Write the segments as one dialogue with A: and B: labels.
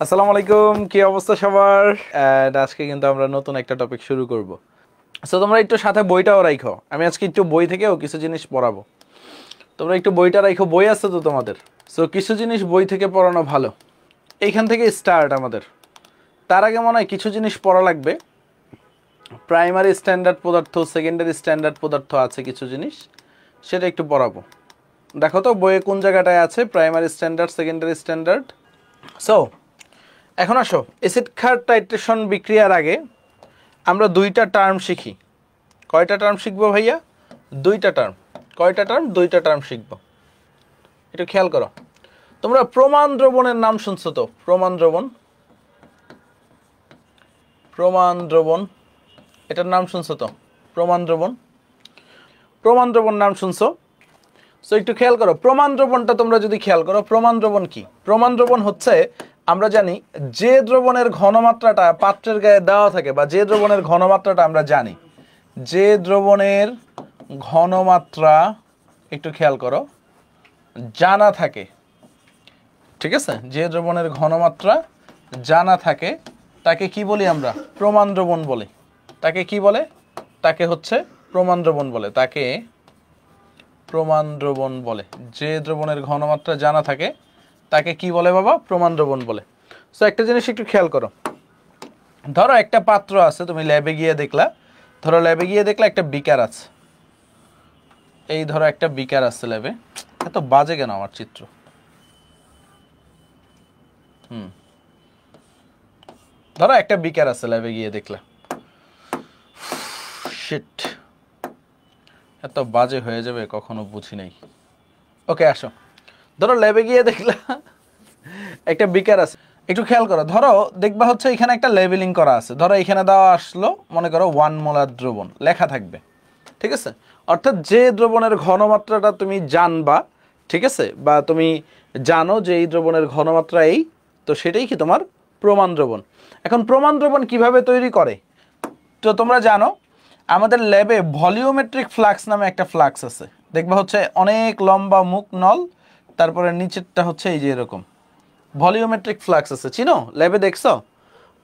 A: আসসালামু আলাইকুম কি অবস্থা সবার আজকে কিন্তু আমরা নতুন একটা টপিক শুরু করব সো তোমরা একটু সাথে বইটাও রাখো আমি আজকে একটু বই থেকেও কিছু জিনিস পড়াবো তোমরা একটু বইটা রাখো বই আছে তো তোমাদের সো কিছু জিনিস বই থেকে পড়ানো ভালো এইখান থেকে স্টার্ট আমাদের তার আগে মনে হয় কিছু জিনিস পড়া লাগবে প্রাইমারি স্ট্যান্ডার্ড পদার্থ সেকেন্ডারি স্ট্যান্ডার্ড পদার্থ আছে কিছু জিনিস সেটা একটু পড়াবো দেখো তো বইয়ে কোন জায়গাটায় আছে primary standard secondary standard so এখন আসো এসিড খার টাইট্রেশন বিক্রিয়ার আগে আমরা দুইটা টার্ম শিখি কয়টা টার্ম শিখবো ভাইয়া দুইটা টার্ম কয়টা টার্ম দুইটা টার্ম শিখব একটু খেয়াল করো তোমরা প্রমাণ দ্রবণের নাম শুনছো তো প্রমাণ দ্রবণ প্রমাণ দ্রবণ এটার নাম শুনছো তো প্রমাণ দ্রবণ প্রমাণ দ্রবণ নাম শুনছো সো একটু খেয়াল করো প্রমাণ দ্রবণটা তোমরা যদি খেয়াল করো প্রমাণ দ্রবণ কি প্রমাণ দ্রবণ হচ্ছে আমরা জানি যে দ্রবণের ঘনমাত্রাটা পাত্রের গায়ে দেওয়া থাকে বা যে দ্রবণের ঘনমাত্রাটা আমরা জানি যে দ্রবণের ঘনমাত্রা একটু খেয়াল করো জানা থাকে ঠিক আছে যে দ্রবণের ঘনমাত্রা জানা থাকে তাকে কি বলি আমরা প্রমাণ দ্রবণ বলি তাকে কি বলে তাকে হচ্ছে প্রমাণ দ্রবণ বলে তাকে প্রমাণ দ্রবণ বলে যে দ্রবণের ঘনমাত্রা জানা থাকে তাকে কি বলে বাবা প্রমাণ দ্রবণ বলে সো একটা জিনিস একটু খেয়াল করো ধরো একটা পাত্র আছে তুমি ল্যাবে গিয়ে দেখলা ধরো ল্যাবে গিয়ে দেখলা একটা বিকার আছে এই ধরো একটা বিকার আছে ল্যাবে এত বাজে কেন আমার চিত্র হুম ধরো একটা বিকার আছে ল্যাবে গিয়ে দেখলা এত বাজে হয়ে যাবে কখনো বুঝি নাই ওকে আসো ধরো ল্যাবে গিয়ে দেখলা একটা বিকার আছে একটু খেয়াল করো ধরো দেখবা হচ্ছে এখানে একটা লেবেলিং করা আছে ধরো এখানে দেওয়া আসলো মনে করো ওয়ান মোলার দ্রবণ লেখা থাকবে ঠিক আছে অর্থাৎ যে দ্রবণের ঘনমাত্রাটা তুমি জানবা ঠিক আছে বা তুমি জানো যে এই দ্রবণের ঘনমাত্রা এই তো সেটাই কি তোমার প্রমাণ দ্রবণ এখন প্রমাণ দ্রবণ কিভাবে তৈরি করে তো তোমরা জানো আমাদের ল্যাবে ভলিউমেট্রিক ফ্লাক্স নামে একটা ফ্লাক্স আছে দেখবা হচ্ছে অনেক লম্বা মুখ নল তারপরে নিচেরটা হচ্ছে এই যে এরকম ভলিওমেট্রিক ফ্লাক্স আছে চিনো ল্যাবে দেখছো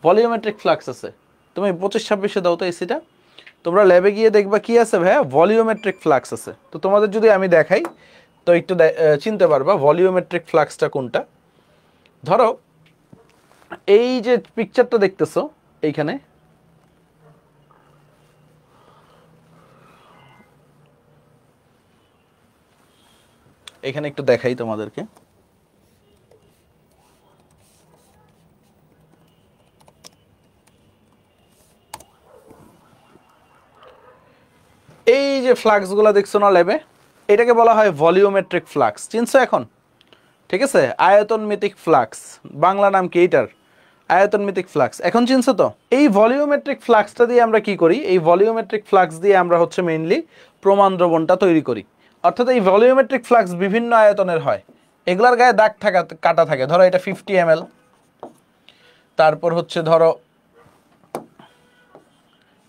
A: ভলিওমেট্রিক ফ্লাক্স আছে তুমি পঁচিশ ছাব্বিশে দাও তো এসিটা তোমরা ল্যাবে গিয়ে দেখবা কি আছে ভাইয়া ভলিওমেট্রিক ফ্লাক্স আছে তো তোমাদের যদি আমি দেখাই তো একটু চিনতে পারবা ভলিওমেট্রিক ফ্লাক্সটা কোনটা ধরো এই যে পিকচারটা দেখতেছো এইখানে এখানে একটু দেখাই তোমাদেরকে এই যে ফ্লাক্স গুলা দেখছো না লেবে এটাকে বলা হয় ভলিওমেট্রিক ফ্লাক্স চিনছো এখন ঠিক আছে আয়তন মিতিক ফ্লাক্স বাংলা নাম কি এটার আয়তন মিতিক ফ্লাক্স এখন চিনছো তো এই ভলিওমেট্রিক ফ্লাক্সটা দিয়ে আমরা কি করি এই ভলিওমেট্রিক ফ্লাক্স দিয়ে আমরা হচ্ছে মেইনলি প্রমাণ দ্রবণটা তৈরি করি অর্থাৎ এই ভলিউমেট্রিক ফ্লাক্স বিভিন্ন আয়তনের হয় এগুলার গায়ে দাগ থাকা কাটা থাকে ধরো এটা ফিফটি এম তারপর হচ্ছে ধরো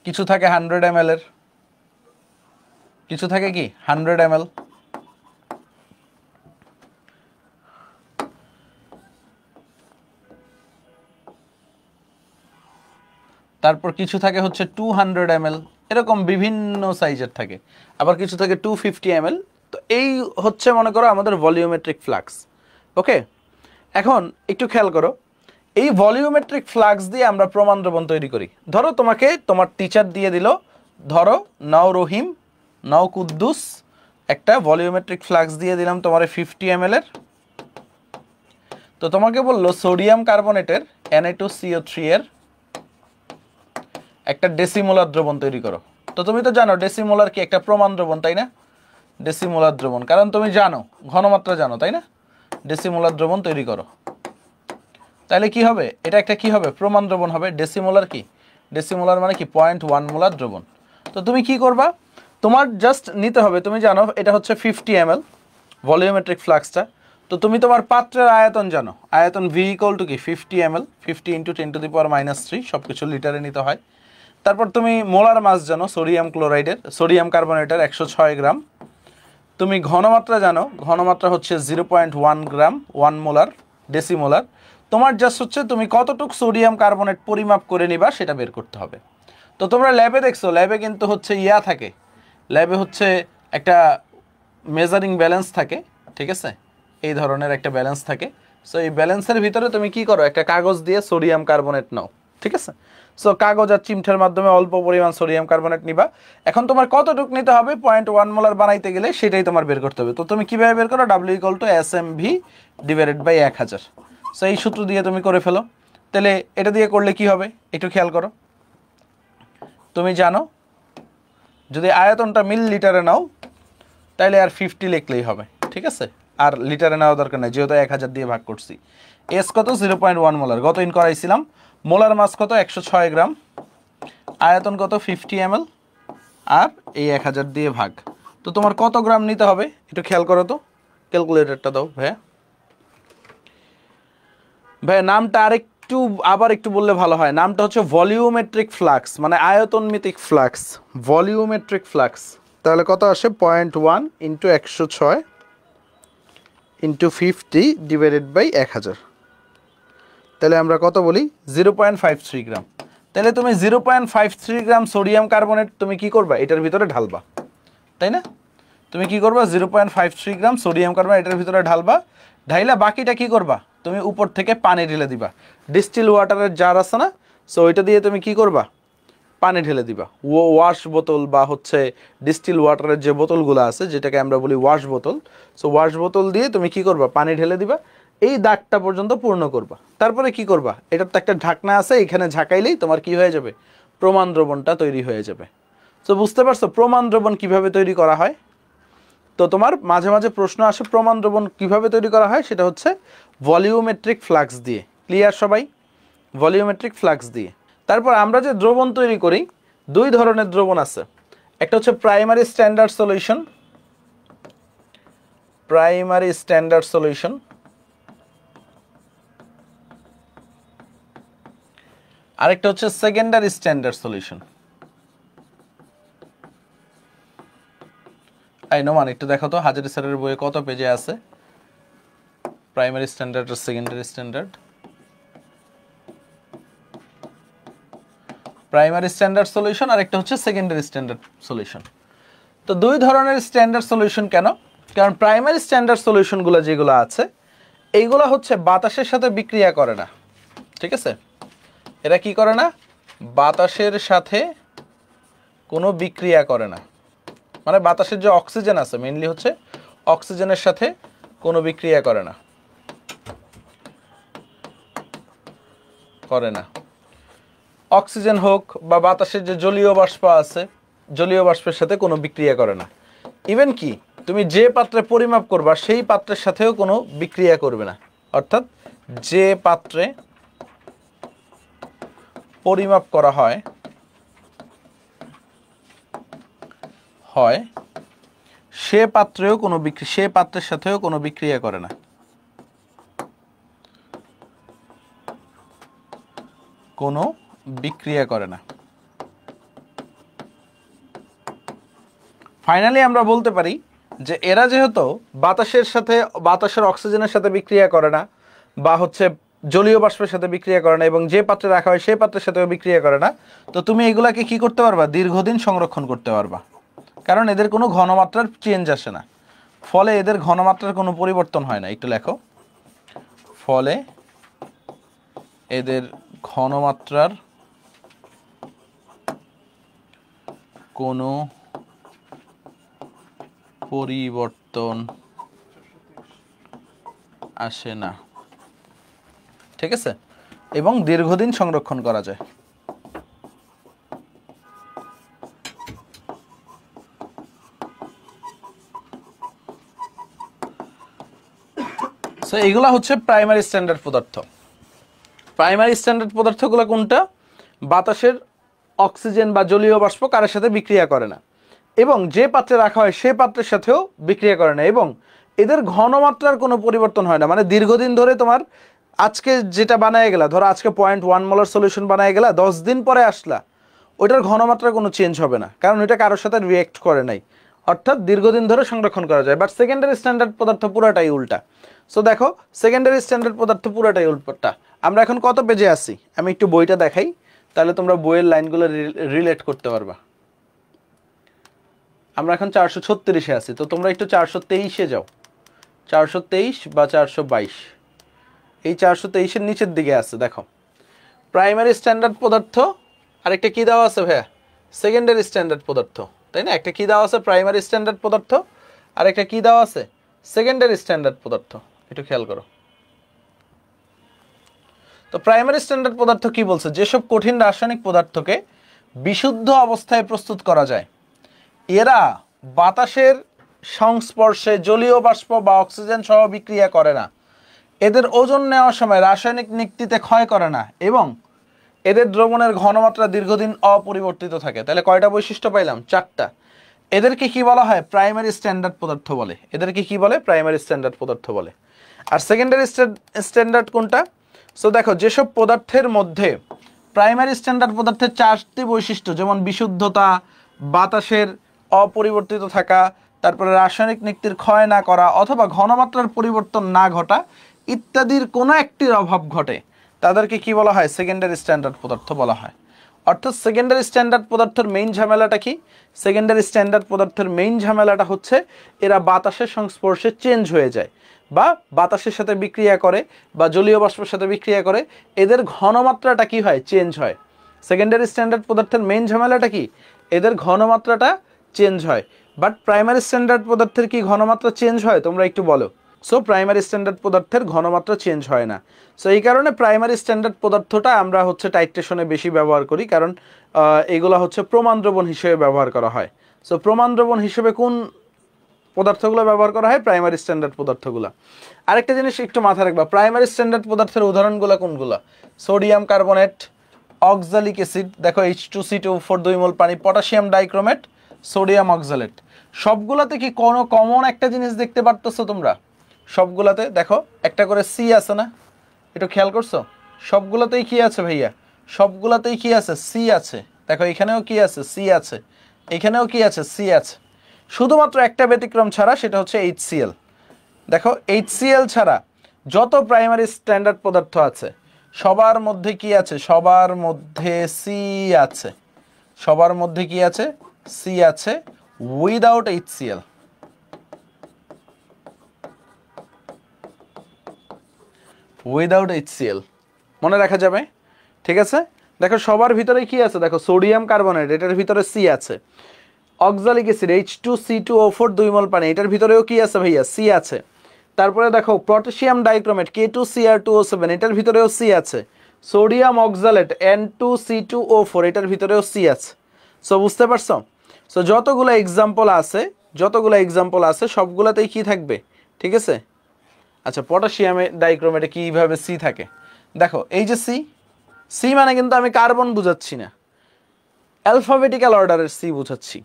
A: কিছু থাকে হান্ড্রেড এম এর কিছু থাকে কি হান্ড্রেড এম তারপর কিছু থাকে হচ্ছে টু হান্ড্রেড এম এরকম বিভিন্ন সাইজের থাকে আবার কিছু থাকে টু ফিফটি এম তো এই হচ্ছে মনে করো আমাদের ভলিউমেট্রিক ফ্লাক্স ওকে এখন একটু খেয়াল করো এই ভলিউমেট্রিক ফ্লাক্স দিয়ে আমরা প্রমাণ প্রমাণদ্রবণ তৈরি করি ধরো তোমাকে তোমার টিচার দিয়ে দিল ধরো নাও রহিম নাও কুদ্দুস একটা ভলিউমেট্রিক ফ্লাক্স দিয়ে দিলাম তোমার ফিফটি এম এর তো তোমাকে বললো সোডিয়াম কার্বনেটের এনএ টু সিও থ্রি এর একটা ডেসিমোলার দ্রবণ তৈরি করো তো তুমি তো জানো ডেসিমোলার কি একটা প্রমাণ দ্রবণ তাই না ডেসিমোলার দ্রবণ কারণ তুমি জানো ঘনমাত্রা জানো তাই না ডেসিমোলার দ্রবণ তৈরি করো তাহলে কি হবে এটা একটা কি হবে প্রমাণ দ্রবণ হবে ডেসিমোলার কি ডেসিমোলার মানে কি পয়েন্ট ওয়ান মোলার দ্রবণ তো তুমি কি করবা তোমার জাস্ট নিতে হবে তুমি জানো এটা হচ্ছে ফিফটি এম এল ভলিউমেট্রিক ফ্লাক্সটা তো তুমি তোমার পাত্রের আয়তন জানো আয়তন ভি টু কি fifty M L fifty into ten to the power minus three সব কিছু লিটারে নিতে হয় তারপর তুমি মোলার মাছ জানো সোডিয়াম ক্লোরাইডের সোডিয়াম কার্বনেটের একশো ছয় গ্রাম তুমি ঘনমাত্রা জানো ঘনমাত্রা হচ্ছে zero point one gram one molar molar তোমার জাস্ট হচ্ছে তুমি কতটুক সোডিয়াম কার্বনেট পরিমাপ করে নিবা সেটা বের করতে হবে তো তোমরা ল্যাবে দেখছো ল্যাবে কিন্তু হচ্ছে ইয়া থাকে ল্যাবে হচ্ছে একটা মেজারিং ব্যালেন্স থাকে ঠিক আছে এই ধরনের একটা ব্যালেন্স থাকে সো এই ব্যালেন্সের ভিতরে তুমি কি করো একটা কাগজ দিয়ে সোডিয়াম কার্বনেট নাও ঠিক আছে সো কাগজ আর চিমঠের মাধ্যমে অল্প পরিমাণ সোডিয়াম কার্বনেট নিবা এখন তোমার কতটুক নিতে হবে পয়েন্ট ওয়ান মোলার বানাইতে গেলে সেটাই তোমার বের করতে হবে তো তুমি কীভাবে বের করো W equal to S M V divided by এক হাজার সো এই সূত্র দিয়ে তুমি করে ফেলো তাহলে এটা দিয়ে করলে কি হবে একটু খেয়াল করো তুমি জানো যদি আয়তনটা মিল লিটারে নাও তাহলে আর ফিফটি লিখলেই হবে ঠিক আছে আর লিটারে নেওয়া দরকার নেই যেহেতু এক হাজার দিয়ে ভাগ করছি এস কত জিরো পয়েন্ট ওয়ান মোলার গত ইন করাইছিলাম মোলার মাছ কত একশো ছয় গ্রাম আয়তন কত ফিফটি এম আর এই এক হাজার দিয়ে ভাগ তো তোমার কত গ্রাম নিতে হবে একটু খেয়াল করো তো ক্যালকুলেটরটা দাও ভাইয়া ভাইয়া নামটা আরেকটু আবার একটু বললে ভালো হয় নামটা হচ্ছে ভলিউমেট্রিক ফ্লাক্স মানে আয়তনমিতিক ফ্লাক্স ভলিউমেট্রিক ফ্লাক্স তাহলে কত আসে পয়েন্ট ওয়ান ইন্টু একশো ছয় ইন্টু ফিফটি ডিভাইডেড বাই এক হাজার তাহলে আমরা কত বলি zero point five three gram তাহলে তুমি zero point five gram sodium carbonate তুমি কি করবা এটার ভিতরে ঢালবা তাই না তুমি কি করবা zero point five three gram sodium carbonate এটার ভিতরে ঢালবা ঢাইলা বাকিটা কি করবা তুমি উপর থেকে পানি ঢেলে দিবা ডিস্টিল ওয়াটারের জার আছে না সো ওইটা দিয়ে তুমি কি করবা পানি ঢেলে দিবা ও ওয়াশ বোতল বা হচ্ছে ডিস্টিল ওয়াটারের যে বোতলগুলো আছে যেটাকে আমরা বলি ওয়াশ বোতল সো ওয়াশ বোতল দিয়ে তুমি কি করবা পানি ঢেলে দিবা এই দাগটা পর্যন্ত পূর্ণ করবা তারপরে কি করবা এটা তো একটা ঢাকনা আছে এখানে ঝাঁকাইলেই তোমার কি হয়ে যাবে প্রমাণ দ্রবণটা তৈরি হয়ে যাবে তো বুঝতে পারছো প্রমাণ দ্রবণ কীভাবে তৈরি করা হয় তো তোমার মাঝে মাঝে প্রশ্ন আসে প্রমাণ দ্রবণ কীভাবে তৈরি করা হয় সেটা হচ্ছে ভলিউমেট্রিক ফ্লাক্স দিয়ে ক্লিয়ার সবাই ভলিউমেট্রিক ফ্লাক্স দিয়ে তারপর আমরা যে দ্রবণ তৈরি করি দুই ধরনের দ্রবণ আছে একটা হচ্ছে primary standard solution primary standard solution আরেকটা হচ্ছে secondary standard solution I know মানে একটু দেখো তো হাজারি স্যারের বইয়ে কত পেজে আছে প্রাইমারি স্ট্যান্ডার্ড আর secondary standard primary standard solution আর একটা হচ্ছে সেকেন্ডারি স্ট্যান্ডার্ড সলিউশন তো দুই ধরনের স্ট্যান্ডার্ড সলিউশন কেন কারণ প্রাইমারি স্ট্যান্ডার্ড সলিউশনগুলো যেগুলো আছে এইগুলো হচ্ছে বাতাসের সাথে বিক্রিয়া করে না ঠিক আছে এরা কি করে না বাতাসের সাথে কোনো বিক্রিয়া করে না মানে বাতাসের যে অক্সিজেন আছে মেনলি হচ্ছে অক্সিজেনের সাথে কোনো বিক্রিয়া করে না করে না অক্সিজেন হোক বা বাতাসের যে জলীয় বাষ্প আছে জলীয় বাষ্পের সাথে কোনো বিক্রিয়া করে না ইভেন কি তুমি যে পাত্রে পরিমাপ করবা সেই পাত্রের সাথেও কোনো বিক্রিয়া করবে না অর্থাৎ যে পাত্রে পরিমাপ করা হয় হয় সে পাত্রেও কোনো বিক্রি সে পাত্রের সাথেও কোনো বিক্রিয়া করে না কোনো বিক্রিয়া করে না ফাইনালি আমরা বলতে পারি যে এরা যেহেতু বাতাসের সাথে বাতাসের অক্সিজেনের সাথে বিক্রিয়া করে না বা হচ্ছে জলীয় বাষ্পের সাথে বিক্রিয়া করে না এবং যে পাত্রে রাখা হয় সেই পাত্রের সাথেও বিক্রিয়া করে না তো তুমি এগুলাকে কি করতে পারবা দীর্ঘদিন সংরক্ষণ করতে পারবা কারণ এদের কোনো ঘনমাত্রার চেঞ্জ আসে না ফলে এদের ঘনমাত্রার কোনো পরিবর্তন হয় না একটু লেখো ফলে এদের ঘনমাত্রার কোনো পরিবর্তন আসে না ঠিক আছে এবং দীর্ঘদিন সংরক্ষণ করা যায় সো এইগুলা হচ্ছে প্রাইমারি স্ট্যান্ডার্ড পদার্থ প্রাইমারি স্ট্যান্ডার্ড পদার্থগুলো কোনটা বাতাসের অক্সিজেন বা জলীয় বাষ্প কারের সাথে বিক্রিয়া করে না এবং যে পাত্রে রাখা হয় সে পাত্রের সাথেও বিক্রিয়া করে না এবং এদের ঘনমাত্রার কোনো পরিবর্তন হয় না মানে দীর্ঘদিন ধরে তোমার আজকে যেটা বানায় গেলা ধরো আজকে পয়েন্ট ওয়ান মলার সলিউশন বানায় গেলা দশ দিন পরে আসলা ওইটার ঘনমাত্রা কোনো চেঞ্জ হবে না কারণ এটা কারোর সাথে রিয়েক্ট করে নাই অর্থাৎ দীর্ঘদিন ধরে সংরক্ষণ করা যায় বাট সেকেন্ডারি স্ট্যান্ডার্ড পদার্থ পুরাটাই উল্টা সো দেখো সেকেন্ডারি স্ট্যান্ডার্ড পদার্থ পুরাটাই উল্টা আমরা এখন কত পেজে আসি আমি একটু বইটা দেখাই তাহলে তোমরা বইয়ের লাইনগুলো রিলেট করতে পারবা আমরা এখন চারশো ছত্রিশে আছি তো তোমরা একটু চারশো তেইশে যাও চারশো তেইশ বা চারশো বাইশ এই চারশো তেইশের নিচের দিকে আছে দেখো প্রাইমারি স্ট্যান্ডার্ড পদার্থ আর একটা কী দেওয়া আছে ভাইয়া সেকেন্ডারি স্ট্যান্ডার্ড পদার্থ তাই না একটা কী দেওয়া আছে প্রাইমারি স্ট্যান্ডার্ড পদার্থ আর একটা কী দেওয়া আছে সেকেন্ডারি স্ট্যান্ডার্ড পদার্থ একটু খেয়াল করো তো প্রাইমারি স্ট্যান্ডার্ড পদার্থ কি বলছে যেসব কঠিন রাসায়নিক পদার্থকে বিশুদ্ধ অবস্থায় প্রস্তুত করা যায় এরা বাতাসের সংস্পর্শে জলীয় বাষ্প বা অক্সিজেন সহ বিক্রিয়া করে না এদের ওজন নেওয়ার সময় রাসায়নিক নিক্তিতে ক্ষয় করে না এবং এদের দ্রবণের ঘনমাত্রা দীর্ঘদিন অপরিবর্তিত থাকে তাহলে কয়টা বৈশিষ্ট্য পাইলাম চারটা এদেরকে কি বলা হয় প্রাইমারি স্ট্যান্ডার্ড পদার্থ বলে এদেরকে কি বলে প্রাইমারি স্ট্যান্ডার্ড পদার্থ বলে আর সেকেন্ডারি স্ট্যান্ডার্ড কোনটা সো দেখো যেসব পদার্থের মধ্যে প্রাইমারি স্ট্যান্ডার্ড পদার্থের চারটি বৈশিষ্ট্য যেমন বিশুদ্ধতা বাতাসের অপরিবর্তিত থাকা তারপরে রাসায়নিক নিক্তির ক্ষয় না করা অথবা ঘনমাত্রার পরিবর্তন না ঘটা ইত্যাদির কোনো একটির অভাব ঘটে তাদেরকে কি বলা হয় সেকেন্ডারি স্ট্যান্ডার্ড পদার্থ বলা হয় অর্থাৎ সেকেন্ডারি স্ট্যান্ডার্ড পদার্থের মেইন ঝামেলাটা কি সেকেন্ডারি স্ট্যান্ডার্ড পদার্থের মেইন ঝামেলাটা হচ্ছে এরা বাতাসের সংস্পর্শে চেঞ্জ হয়ে যায় বা বাতাসের সাথে বিক্রিয়া করে বা জলীয় বাষ্পের সাথে বিক্রিয়া করে এদের ঘনমাত্রাটা কি হয় চেঞ্জ হয় সেকেন্ডারি স্ট্যান্ডার্ড পদার্থের মেইন ঝামেলাটা কি এদের ঘনমাত্রাটা চেঞ্জ হয় বাট প্রাইমারি স্ট্যান্ডার্ড পদার্থের কি ঘনমাত্রা চেঞ্জ হয় তোমরা একটু বলো সো প্রাইমারি স্ট্যান্ডার্ড পদার্থের ঘনমাত্রা চেঞ্জ হয় না সো এই কারণে প্রাইমারি স্ট্যান্ডার্ড পদার্থটা আমরা হচ্ছে টাইট্রেশনে বেশি ব্যবহার করি কারণ এগুলো হচ্ছে প্রমাণ দ্রবণ হিসেবে ব্যবহার করা হয় সো প্রমাণ দ্রবণ হিসেবে কোন পদার্থগুলো ব্যবহার করা হয় প্রাইমারি স্ট্যান্ডার্ড পদার্থগুলো আরেকটা জিনিস একটু মাথায় রাখবা প্রাইমারি স্ট্যান্ডার্ড পদার্থের উদাহরণগুলো কোনগুলো সোডিয়াম কার্বনেট অক্সালিক অ্যাসিড দেখো H two C two four দুই মোল পানি পটাশিয়াম ডাইক্রোমেট সোডিয়াম অক্সালেট সবগুলোতে কি কোনো কমন একটা জিনিস দেখতে পারতো তোমরা সবগুলাতে দেখো একটা করে সি আছে না একটু খেয়াল করছো সবগুলাতেই কি আছে ভাইয়া সবগুলাতেই কি আছে সি আছে দেখো এখানেও কি আছে সি আছে এখানেও কি আছে সি আছে শুধুমাত্র একটা ব্যতিক্রম ছাড়া সেটা হচ্ছে এইচ দেখো এইচ ছাড়া যত প্রাইমারি স্ট্যান্ডার্ড পদার্থ আছে সবার মধ্যে কি আছে সবার মধ্যে সি আছে সবার মধ্যে কি আছে সি আছে without H CL without L মনে রাখা যাবে ঠিক আছে দেখো সবার ভিতরে কি আছে দেখো সোডিয়াম কার্বনেট এটার ভিতরে সি আছে oxalic acid H two C two O four দুই মল পানি এটার ভিতরেও কি আছে ভাইয়া সি আছে তারপরে দেখো potassium dichromate K two C R two O seven এটার ভিতরেও সি আছে sodium oxalate N two C two O four এটার ভিতরেও সি আছে সো বুঝতে পারছো সো যতগুলো এক্সাম্পল আছে যতগুলো এক্সাম্পল আছে সবগুলোতেই কি থাকবে ঠিক আছে আচ্ছা পটাশিয়ামে ডাইক্রোমেটে কীভাবে সি থাকে দেখো এই যে সি সি মানে কিন্তু আমি কার্বন বুঝাচ্ছি না অ্যালফাবেটিক্যাল অর্ডারের সি বুঝাচ্ছি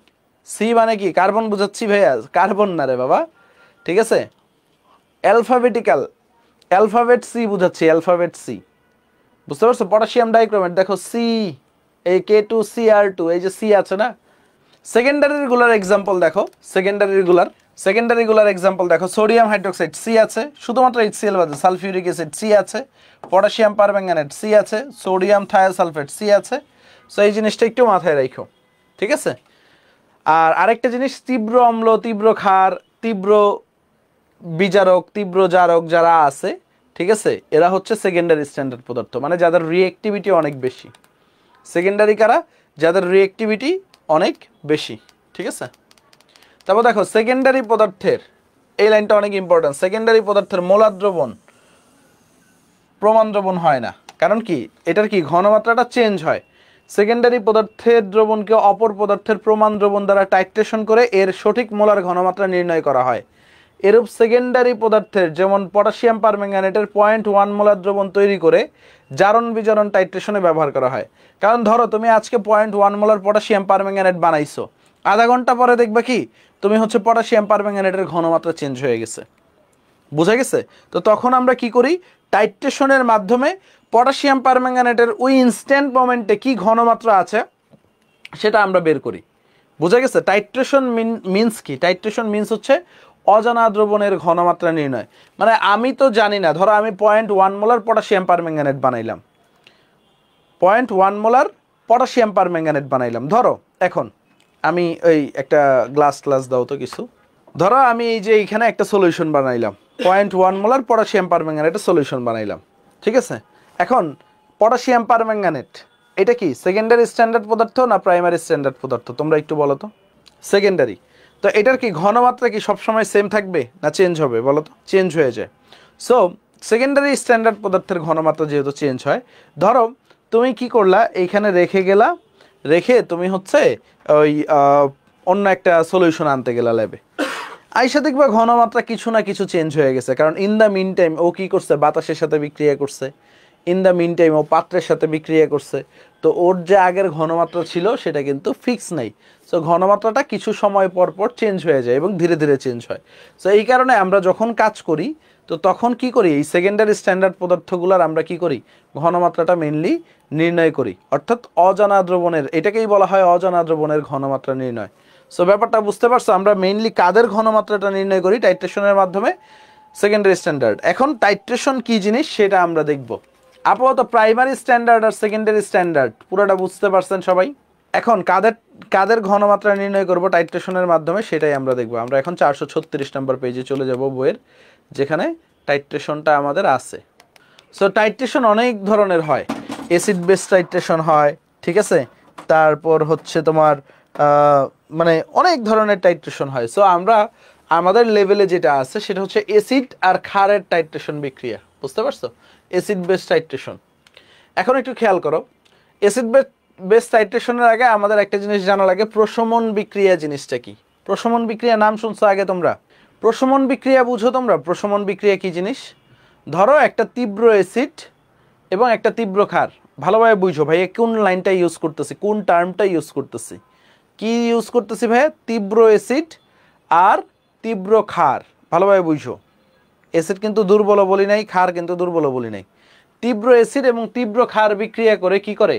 A: সি মানে কি কার্বন বুঝাচ্ছি ভাইয়া কার্বন না রে বাবা ঠিক আছে অ্যালফাবেটিক্যাল অ্যালফাবেট সি বুঝাচ্ছি অ্যালফাবেট সি বুঝতে পারছো পটাশিয়াম ডাইক্রোমেট দেখো সি এই K two C R two এই যে সি আছে না সেকেন্ডারিগুলার এক্সাম্পল দেখো সেকেন্ডারিগুলার সেকেন্ডারিগুলোর এক্সাম্পল দেখো সোডিয়াম হাইড্রোক্সাইড সি আছে শুধুমাত্র এইচসিএল বাদে সালফিউরিক অ্যাসিড সি আছে পটাশিয়াম পারম্যাঙ্গানেট সি আছে সোডিয়াম সালফেট সি আছে সো এই জিনিসটা একটু মাথায় রাখো ঠিক আছে আর আরেকটা জিনিস তীব্র অম্ল তীব্র ক্ষার তীব্র বিজারক তীব্র জারক যারা আছে ঠিক আছে এরা হচ্ছে সেকেন্ডারি স্ট্যান্ডার্ড পদার্থ মানে যাদের রিয়েক্টিভিটি অনেক বেশি সেকেন্ডারি কারা যাদের রিয়েক্টিভিটি অনেক বেশি ঠিক আছে তারপর দেখো সেকেন্ডারি পদার্থের এই লাইনটা অনেক ইম্পর্টেন্ট সেকেন্ডারি পদার্থের মোলাদ্রবণ প্রমাণ দ্রবণ হয় না কারণ কি এটার কি ঘনমাত্রাটা চেঞ্জ হয় সেকেন্ডারি পদার্থের দ্রবণকে অপর পদার্থের প্রমাণ দ্রবণ দ্বারা টাইট্রেশন করে এর সঠিক মোলার ঘনমাত্রা নির্ণয় করা হয় এরূপ সেকেন্ডারি পদার্থের যেমন পটাশিয়াম পারম্যাঙ্গানেটের পয়েন্ট ওয়ান মোলার দ্রবণ তৈরি করে জারণ বিজারণ টাইট্রেশনে ব্যবহার করা হয় কারণ ধরো তুমি আজকে point one molar potassium permanganate বানাইছো আধা ঘন্টা পরে দেখবে কি তুমি হচ্ছে পটাশিয়াম পারম্যাঙ্গানেটের ঘনমাত্রা চেঞ্জ হয়ে গেছে বুঝা গেছে তো তখন আমরা কি করি টাইট্রেশনের মাধ্যমে পটাশিয়াম পারম্যাঙ্গানেটের ওই ইনস্ট্যান্ট মোমেন্টে কি ঘনমাত্রা আছে সেটা আমরা বের করি বুঝা গেছে টাইট্রেশন মিন মিনস কি টাইট্রেশন মিনস হচ্ছে অজানা দ্রবণের ঘনমাত্রা নির্ণয় মানে আমি তো জানি না ধরো আমি point one molar potassium permanganate বানাইলাম point one molar potassium permanganate বানাইলাম ধরো এখন আমি ওই একটা গ্লাস ক্লাস দাও তো কিছু ধরো আমি এই যে এইখানে একটা সলিউশন বানাইলাম point one molar potassium permanganate একটা সলিউশন বানাইলাম ঠিক আছে এখন পটাশিয়াম পারম্যাঙ্গানেট এটা কি সেকেন্ডারি স্ট্যান্ডার্ড পদার্থ না প্রাইমারি স্ট্যান্ডার্ড পদার্থ তোমরা একটু বলো তো সেকেন্ডারি তো এটার কি ঘনমাত্রা কি সবসময় সেম থাকবে না চেঞ্জ হবে বলো তো চেঞ্জ হয়ে যায় সো সেকেন্ডারি স্ট্যান্ডার্ড পদার্থের ঘনমাত্রা যেহেতু চেঞ্জ হয় ধরো তুমি কি করলা এইখানে রেখে গেলা রেখে তুমি হচ্ছে ওই অন্য একটা সলিউশন আনতে গেলে ল্যাবে আইসা দেখবা ঘনমাত্রা কিছু না কিছু চেঞ্জ হয়ে গেছে কারণ ইন দ্য মিন টাইম ও কী করছে বাতাসের সাথে বিক্রিয়া করছে ইন দ্য মিন টাইম ও পাত্রের সাথে বিক্রিয়া করছে তো ওর যে আগের ঘনমাত্রা ছিল সেটা কিন্তু ফিক্স নেই সো ঘনমাত্রাটা কিছু সময় পর পর চেঞ্জ হয়ে যায় এবং ধীরে ধীরে চেঞ্জ হয় সো এই কারণে আমরা যখন কাজ করি তো তখন কি করি এই সেকেন্ডারি স্ট্যান্ডার্ড পদার্থগুলোর আমরা কি করি ঘনমাত্রাটা মেনলি নির্ণয় করি অর্থাৎ অজানা দ্রবণের এটাকেই বলা হয় অজানা দ্রবণের ঘনমাত্রা নির্ণয় সো ব্যাপারটা বুঝতে পারছো আমরা মেইনলি কাদের ঘনমাত্রাটা নির্ণয় করি টাইট্রেশনের মাধ্যমে সেকেন্ডারি স্ট্যান্ডার্ড এখন টাইট্রেশন কি জিনিস সেটা আমরা দেখব আপাতত প্রাইমারি স্ট্যান্ডার্ড আর সেকেন্ডারি স্ট্যান্ডার্ড পুরোটা বুঝতে পারছেন সবাই এখন কাদের কাদের ঘনমাত্রা নির্ণয় করব টাইট্রেশনের মাধ্যমে সেটাই আমরা দেখব আমরা এখন চারশো ছত্রিশ নম্বর পেজে চলে যাব বইয়ের যেখানে টাইট্রেশনটা আমাদের আছে সো টাইট্রেশন অনেক ধরনের হয় অ্যাসিড বেস টাইট্রেশন হয় ঠিক আছে তারপর হচ্ছে তোমার মানে অনেক ধরনের টাইট্রেশন হয় সো আমরা আমাদের লেভেলে যেটা আছে সেটা হচ্ছে অ্যাসিড আর খারের টাইট্রেশন বিক্রিয়া বুঝতে পারছো অ্যাসিড বেস টাইট্রেশন এখন একটু খেয়াল করো অ্যাসিড বেস বেস্ট সাইটেশনের আগে আমাদের একটা জিনিস জানা লাগে প্রশমন বিক্রিয়া জিনিসটা কি প্রশমন বিক্রিয়া নাম শুনছো আগে তোমরা প্রশমন বিক্রিয়া বুঝো তোমরা প্রশমন বিক্রিয়া কি জিনিস ধরো একটা তীব্র অ্যাসিড এবং একটা তীব্র ক্ষার ভালোভাবে বুঝো ভাইয়া কোন লাইনটা ইউজ করতেছি কোন টার্মটা ইউজ করতেছি কি ইউজ করতেছি ভাইয়া তীব্র অ্যাসিড আর তীব্র ক্ষার ভালোভাবে বুঝো অ্যাসিড কিন্তু দুর্বল বলি নাই ক্ষার কিন্তু দুর্বল বলি নাই তীব্র অ্যাসিড এবং তীব্র ক্ষার বিক্রিয়া করে কি করে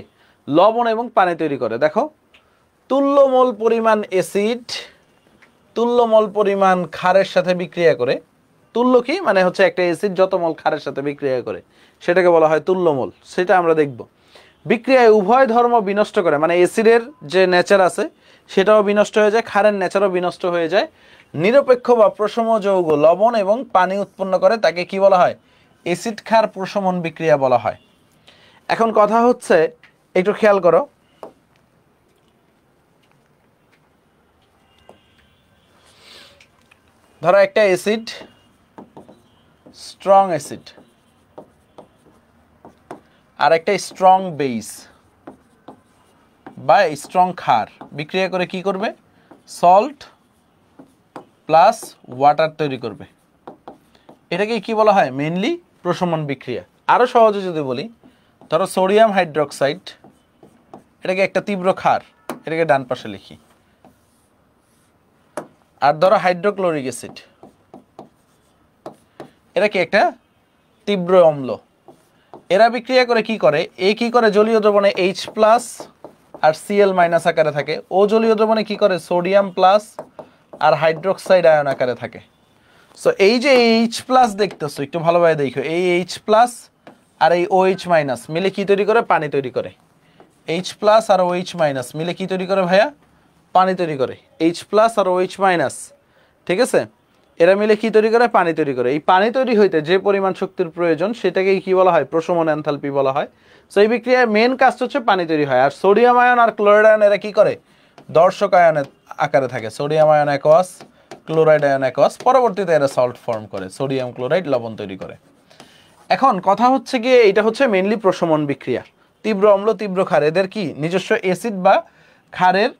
A: লবণ এবং পানি তৈরি করে দেখো তুল্যমল পরিমাণ অ্যাসিড তুল্যমল পরিমাণ খারের সাথে বিক্রিয়া করে তুল্য কি মানে হচ্ছে একটা অ্যাসিড যত মল ক্ষারের সাথে বিক্রিয়া করে সেটাকে বলা হয় তুল্যমল সেটা আমরা দেখব বিক্রিয়ায় উভয় ধর্ম বিনষ্ট করে মানে অ্যাসিডের যে নেচার আছে সেটাও বিনষ্ট হয়ে যায় ক্ষারের নেচারও বিনষ্ট হয়ে যায় নিরপেক্ষ বা প্রশম যৌগ লবণ এবং পানি উৎপন্ন করে তাকে কি বলা হয় অ্যাসিড ক্ষার প্রশমন বিক্রিয়া বলা হয় এখন কথা হচ্ছে একটু খেয়াল করো ধরো একটা অ্যাসিড স্ট্রং অ্যাসিড আর একটা স্ট্রং বেস বা স্ট্রং খার বিক্রিয়া করে কি করবে সল্ট প্লাস ওয়াটার তৈরি করবে এটাকে কি বলা হয় মেনলি প্রশমন বিক্রিয়া আরও সহজে যদি বলি ধরো সোডিয়াম হাইড্রোক্সাইড এটাকে একটা তীব্র ক্ষার এটাকে ডান পাশে লিখি আর ধরো হাইড্রোক্লোরিক অ্যাসিড এটাকে একটা তীব্র অম্ল এরা বিক্রিয়া করে কি করে এ কি করে জলীয় দ্রবণে এইচ প্লাস আর সিএল মাইনাস আকারে থাকে ও জলীয় দ্রবণে কি করে সোডিয়াম প্লাস আর হাইড্রোক্সাইড আয়ন আকারে থাকে সো এই যে এইচ প্লাস দেখতেছো একটু ভালোভাবে দেখো এই এইচ প্লাস আর এই ও এইচ মাইনাস মিলে কি তৈরি করে পানি তৈরি করে এইচ প্লাস আর ও এইচ মাইনাস মিলে কি তৈরি করে ভাইয়া পানি তৈরি করে এইচ প্লাস আর ও এইচ মাইনাস ঠিক আছে এরা মিলে কি তৈরি করে পানি তৈরি করে এই পানি তৈরি হইতে যে পরিমাণ শক্তির প্রয়োজন সেটাকেই কি বলা হয় প্রশমন অ্যান্থালপি বলা হয় সো এই বিক্রিয়ায় মেন কাজটা হচ্ছে পানি তৈরি হয় আর সোডিয়াম আয়ন আর ক্লোরাইড আয়ন এরা কি করে দর্শক আয়নের আকারে থাকে সোডিয়াম আয়ন একস ক্লোরাইড আয়ন একস পরবর্তীতে এরা সল্ট ফর্ম করে সোডিয়াম ক্লোরাইড লবণ তৈরি করে এখন কথা হচ্ছে গিয়ে এটা হচ্ছে মেনলি প্রশমন বিক্রিয়া তীব্র অম্ল তীব্র ক্ষার এদের কি নিজস্ব অ্যাসিড বা ক্ষারের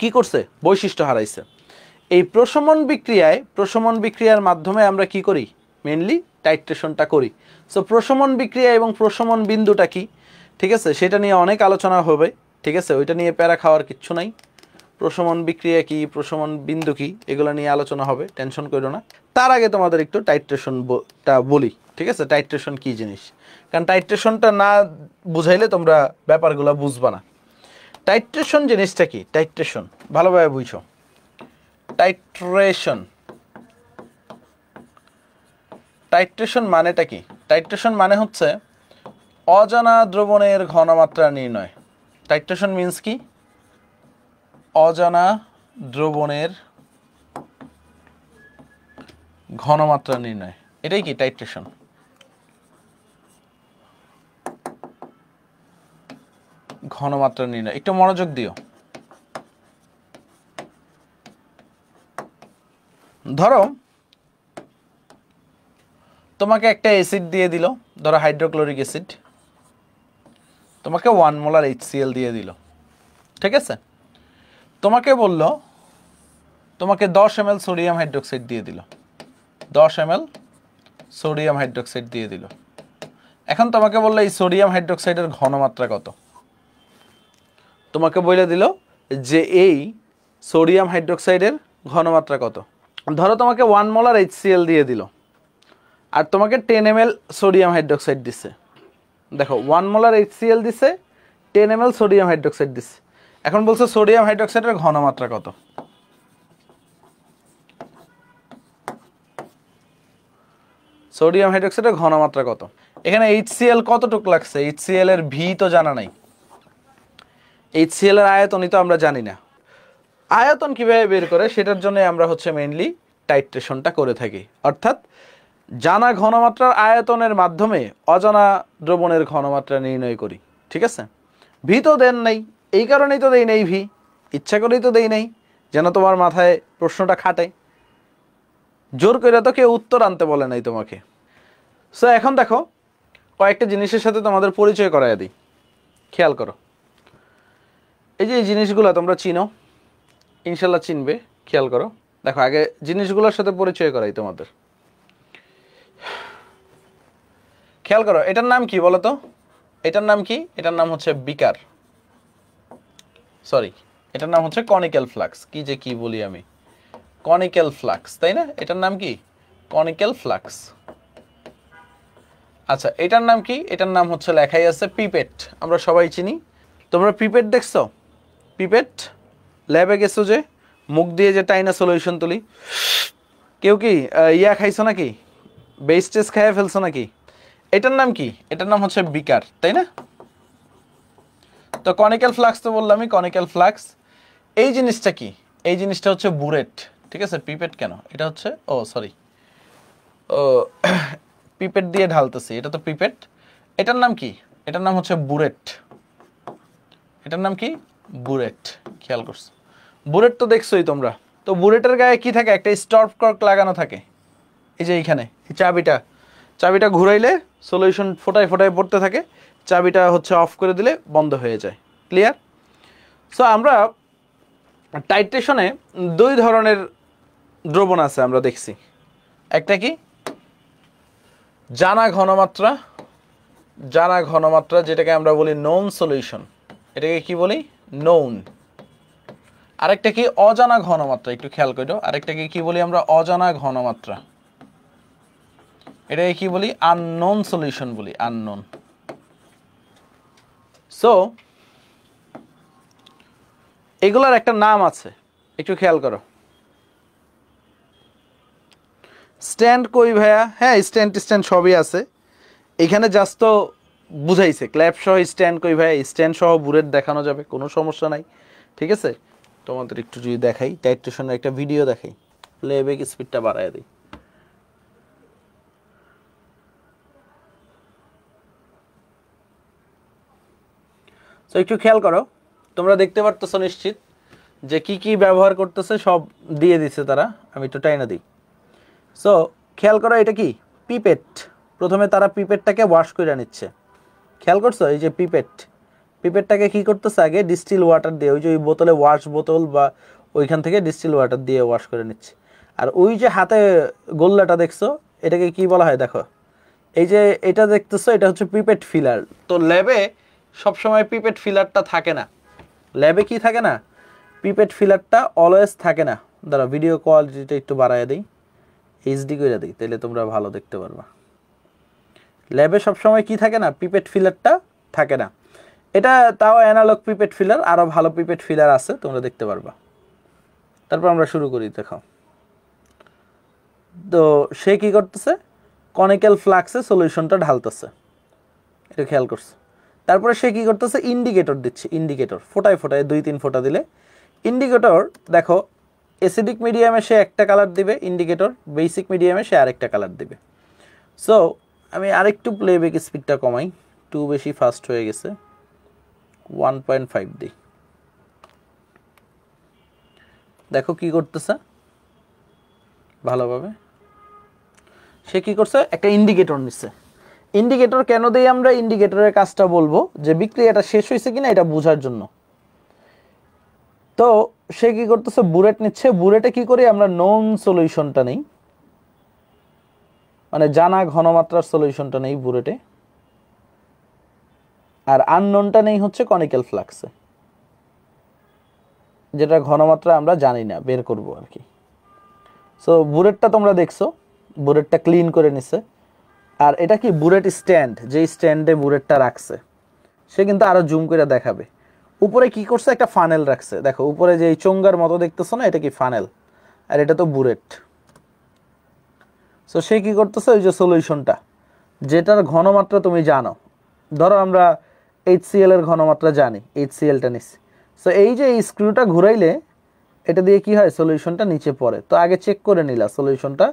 A: কি করছে বৈশিষ্ট্য হারাইছে এই প্রশমন বিক্রিয়ায় প্রশমন বিক্রিয়ার মাধ্যমে আমরা কি করি মেনলি টাইট্রেশনটা করি সো প্রশমন বিক্রিয়া এবং প্রশমন বিন্দুটা কি ঠিক আছে সেটা নিয়ে অনেক আলোচনা হবে ঠিক আছে ওইটা নিয়ে প্যারা খাওয়ার কিচ্ছু নাই প্রশমন বিক্রিয়া কি প্রশমন বিন্দু কি এগুলো নিয়ে আলোচনা হবে টেনশন করো না তার আগে তোমাদের একটু টাইট্রেশনটা বলি ঠিক আছে টাইট্রেশন কি জিনিস কারণ টাইট্রেশনটা না বুঝাইলে তোমরা ব্যাপারগুলো বুঝবা না টাইট্রেশন জিনিসটা কি টাইট্রেশন ভালোভাবে বুঝছো টাইট্রেশন টাইট্রেশন মানেটা কি টাইট্রেশন মানে হচ্ছে অজানা দ্রবণের ঘনমাত্রা নির্ণয় টাইট্রেশন মিন্স কি অজানা দ্রবণের ঘনমাত্রা নির্ণয় এটাই কি টাইট্রেশন ঘনমাত্রা নির্ণয় একটু মনোযোগ দিও ধরো তোমাকে একটা অ্যাসিড দিয়ে দিল ধরো হাইড্রোক্লোরিক অ্যাসিড তোমাকে ওয়ান মোলার এইচসিএল দিয়ে দিল ঠিক আছে তোমাকে বলল তোমাকে দশ এম সোডিয়াম হাইড্রোক্সাইড দিয়ে দিল দশ এম সোডিয়াম হাইড্রোক্সাইড দিয়ে দিল এখন তোমাকে বললো এই সোডিয়াম হাইড্রোক্সাইডের ঘনমাত্রা কত তোমাকে বলে দিল যে এই সোডিয়াম হাইড্রোক্সাইডের ঘনমাত্রা কত ধরো তোমাকে ওয়ান মোলার এইচসিএল দিয়ে দিল আর তোমাকে টেন এম সোডিয়াম হাইড্রোক্সাইড দিছে দেখো ওয়ান মোলার এইচসিএল দিছে টেন এম সোডিয়াম হাইড্রোক্সাইড দিছে এখন বলছে সোডিয়াম হাইড্রোক্সাইডের ঘনমাত্রা কত সোডিয়াম হাইড্রোক্সাইডের ঘনমাত্রা কত এখানে এইচসিএল কতটুক লাগছে এইচসিএল এর ভি তো জানা নাই এইচসিএল এর আয়তনই তো আমরা জানি না আয়তন কিভাবে বের করে সেটার জন্য আমরা হচ্ছে মেইনলি টাইট্রেশনটা করে থাকি অর্থাৎ জানা ঘনমাত্রার আয়তনের মাধ্যমে অজানা দ্রবণের ঘনমাত্রা নির্ণয় করি ঠিক আছে ভি তো দেন নাই এই কারণেই তো দেই নাই ভি ইচ্ছা করেই তো দেই নাই যেন তোমার মাথায় প্রশ্নটা খাটে জোর করে তো কেউ উত্তর আনতে বলে নাই তোমাকে সো এখন দেখো কয়েকটা জিনিসের সাথে তোমাদের পরিচয় করাই দিই খেয়াল করো এই যে এই জিনিসগুলো তোমরা চিনো ইনশাল্লাহ চিনবে খেয়াল করো দেখো আগে জিনিসগুলোর সাথে পরিচয় করাই তোমাদের খেয়াল করো এটার নাম কি বলো তো এটার নাম কি এটার নাম হচ্ছে বিকার সরি এটার নাম হচ্ছে কনিক্যাল ফ্লাক্স কি যে কি বলি আমি কনিক্যাল ফ্লাক্স তাই না এটার নাম কি কনিক্যাল ফ্লাক্স আচ্ছা এটার নাম কি এটার নাম হচ্ছে লেখাই আছে পিপেট আমরা সবাই চিনি তোমরা পিপেট দেখছো পিপেট ল্যাবে গেছো যে মুখ দিয়ে যে টাইনা সলিউশন তুলি কেউ কি ইয়া খাইছো নাকি বেস্টেজ খাইয়া ফেলছো নাকি এটার নাম কি এটার নাম হচ্ছে বিকার তাই না তো কনিক্যাল ফ্লাক্স তো বললামই কনিক্যাল ফ্লাক্স এই জিনিসটা কি এই জিনিসটা হচ্ছে বুরেট ঠিক আছে পিপেট কেন এটা হচ্ছে ও সরি ও পিপেট দিয়ে ঢালতেছি এটা তো পিপেট এটার নাম কি এটার নাম হচ্ছে বুরেট এটার নাম কি বুলেট খেয়াল করছো বুলেট তো দেখছোই তোমরা তো বুলেটের গায়ে কি থাকে একটা স্টপ কর্ক লাগানো থাকে এই যে এইখানে এই চাবিটা চাবিটা ঘুরাইলে সলিউশন ফোটায় ফোটায় পড়তে থাকে চাবিটা হচ্ছে অফ করে দিলে বন্ধ হয়ে যায় ক্লিয়ার সো আমরা টাইট্রেশনে দুই ধরনের দ্রবণ আছে আমরা দেখছি একটা কি জানা ঘনমাত্রা জানা ঘনমাত্রা যেটাকে আমরা বলি নন সলিউশন এটাকে কি বলি নোন আরেকটা কি অজানা ঘনমাত্রা একটু খেয়াল করো আরেকটাকে কি বলি আমরা অজানা ঘনমাত্রা এটাকে কি বলি আননোন সলিউশন বলি আননোন সো এগুলার একটা নাম আছে একটু খেয়াল করো স্ট্যান্ড কই ভাইয়া হ্যাঁ স্ট্যান্ড স্ট্যান্ড সবই আছে এখানে জাস্ট তো বুঝাইছে ক্ল্যাপ সহ স্ট্যান্ড কই ভাই স্ট্যান্ড সহ বুলেট দেখানো যাবে কোনো সমস্যা নাই ঠিক আছে তোমাদের একটু যদি দেখাই টাইট্রেশনের একটা ভিডিও দেখাই প্লেব্যাক স্পিডটা বাড়ায় দিই তো একটু খেয়াল করো তোমরা দেখতে পারতেছো নিশ্চিত যে কি কি ব্যবহার করতেছে সব দিয়ে দিছে তারা আমি একটু টাইনা দিই সো খেয়াল করো এটা কি পিপেট প্রথমে তারা পিপেটটাকে ওয়াশ করে নিচ্ছে খেয়াল করছো এই যে পিপেট পিপেটটাকে কি করতেছে আগে ডিস্টিল ওয়াটার দিয়ে ওই যে ওই বোতলে ওয়াশ বোতল বা ওইখান থেকে ডিস্টিল ওয়াটার দিয়ে ওয়াশ করে নিচ্ছে আর ওই যে হাতে গোল্লাটা দেখছো এটাকে কি বলা হয় দেখো এই যে এটা দেখতেছো এটা হচ্ছে পিপেট ফিলার তো ল্যাবে সবসময় পিপেট ফিলারটা থাকে না ল্যাবে কি থাকে না পিপেট ফিলারটা অলওয়েজ থাকে না দাঁড়া ভিডিও কোয়ালিটিটা একটু বাড়ায় দিই এইচডি করে দিই তাহলে তোমরা ভালো দেখতে পারবা ল্যাবে সবসময় কি থাকে না পিপেড ফিলারটা থাকে না এটা তাও অ্যানালগ পিপেড ফিলার আরও ভালো পিপেড ফিলার আছে তোমরা দেখতে পারবা তারপর আমরা শুরু করি দেখো তো সে কি করতেছে কনিক্যাল ফ্লাক্সে সলিউশনটা ঢালতেছে এটা খেয়াল করছে তারপরে সে কি করতেছে ইন্ডিকেটর দিচ্ছে ইন্ডিকেটর ফোটায় ফোটায় দুই তিন ফোটা দিলে ইন্ডিকেটর দেখো অ্যাসিডিক মিডিয়ামে সে একটা কালার দিবে ইন্ডিকেটর বেসিক মিডিয়ামে সে আরেকটা কালার দিবে সো আমি আরেকটু প্লেব্যাক স্পিডটা কমাই টু বেশি ফাস্ট হয়ে গেছে ওয়ান পয়েন্ট ফাইভ দিই দেখো কি করতেছে ভালোভাবে সে কি করছে একটা ইন্ডিকেটর নিচ্ছে ইন্ডিকেটর কেন দিই আমরা ইন্ডিকেটরের কাজটা বলবো যে বিক্রিয়াটা শেষ হয়েছে কিনা এটা বোঝার জন্য তো সে কি করতেছে বুলেট নিচ্ছে বুলেটে কি করি আমরা নন সলিউশনটা নেই মানে জানা ঘনমাত্রার সলিউশনটা নেই বুরেটে আর আননোনটা নেই হচ্ছে কনিক্যাল ফ্লাক্সে যেটা ঘনমাত্রা আমরা জানি না বের করব আর কি সো বুরেটটা তোমরা দেখছো বুরেটটা ক্লিন করে নিছে আর এটা কি বুরেট স্ট্যান্ড যেই স্ট্যান্ডে বুরেটটা রাখছে সে কিন্তু আরও জুম করে দেখাবে উপরে কি করছে একটা ফানেল রাখছে দেখো উপরে যে এই চোঙ্গার মতো দেখতেছো না এটা কি ফানেল আর এটা তো বুরেট সো সে কী করতেছে ওই যে সলিউশনটা যেটার ঘনমাত্রা তুমি জানো ধরো আমরা এইচ সিএলের ঘনমাত্রা জানি এইচ সিএলটা নিচ্ছি সো এই যে এই স্ক্রুটা ঘুরাইলে এটা দিয়ে কি হয় সলিউশনটা নিচে পড়ে তো আগে চেক করে নিলা সলিউশনটা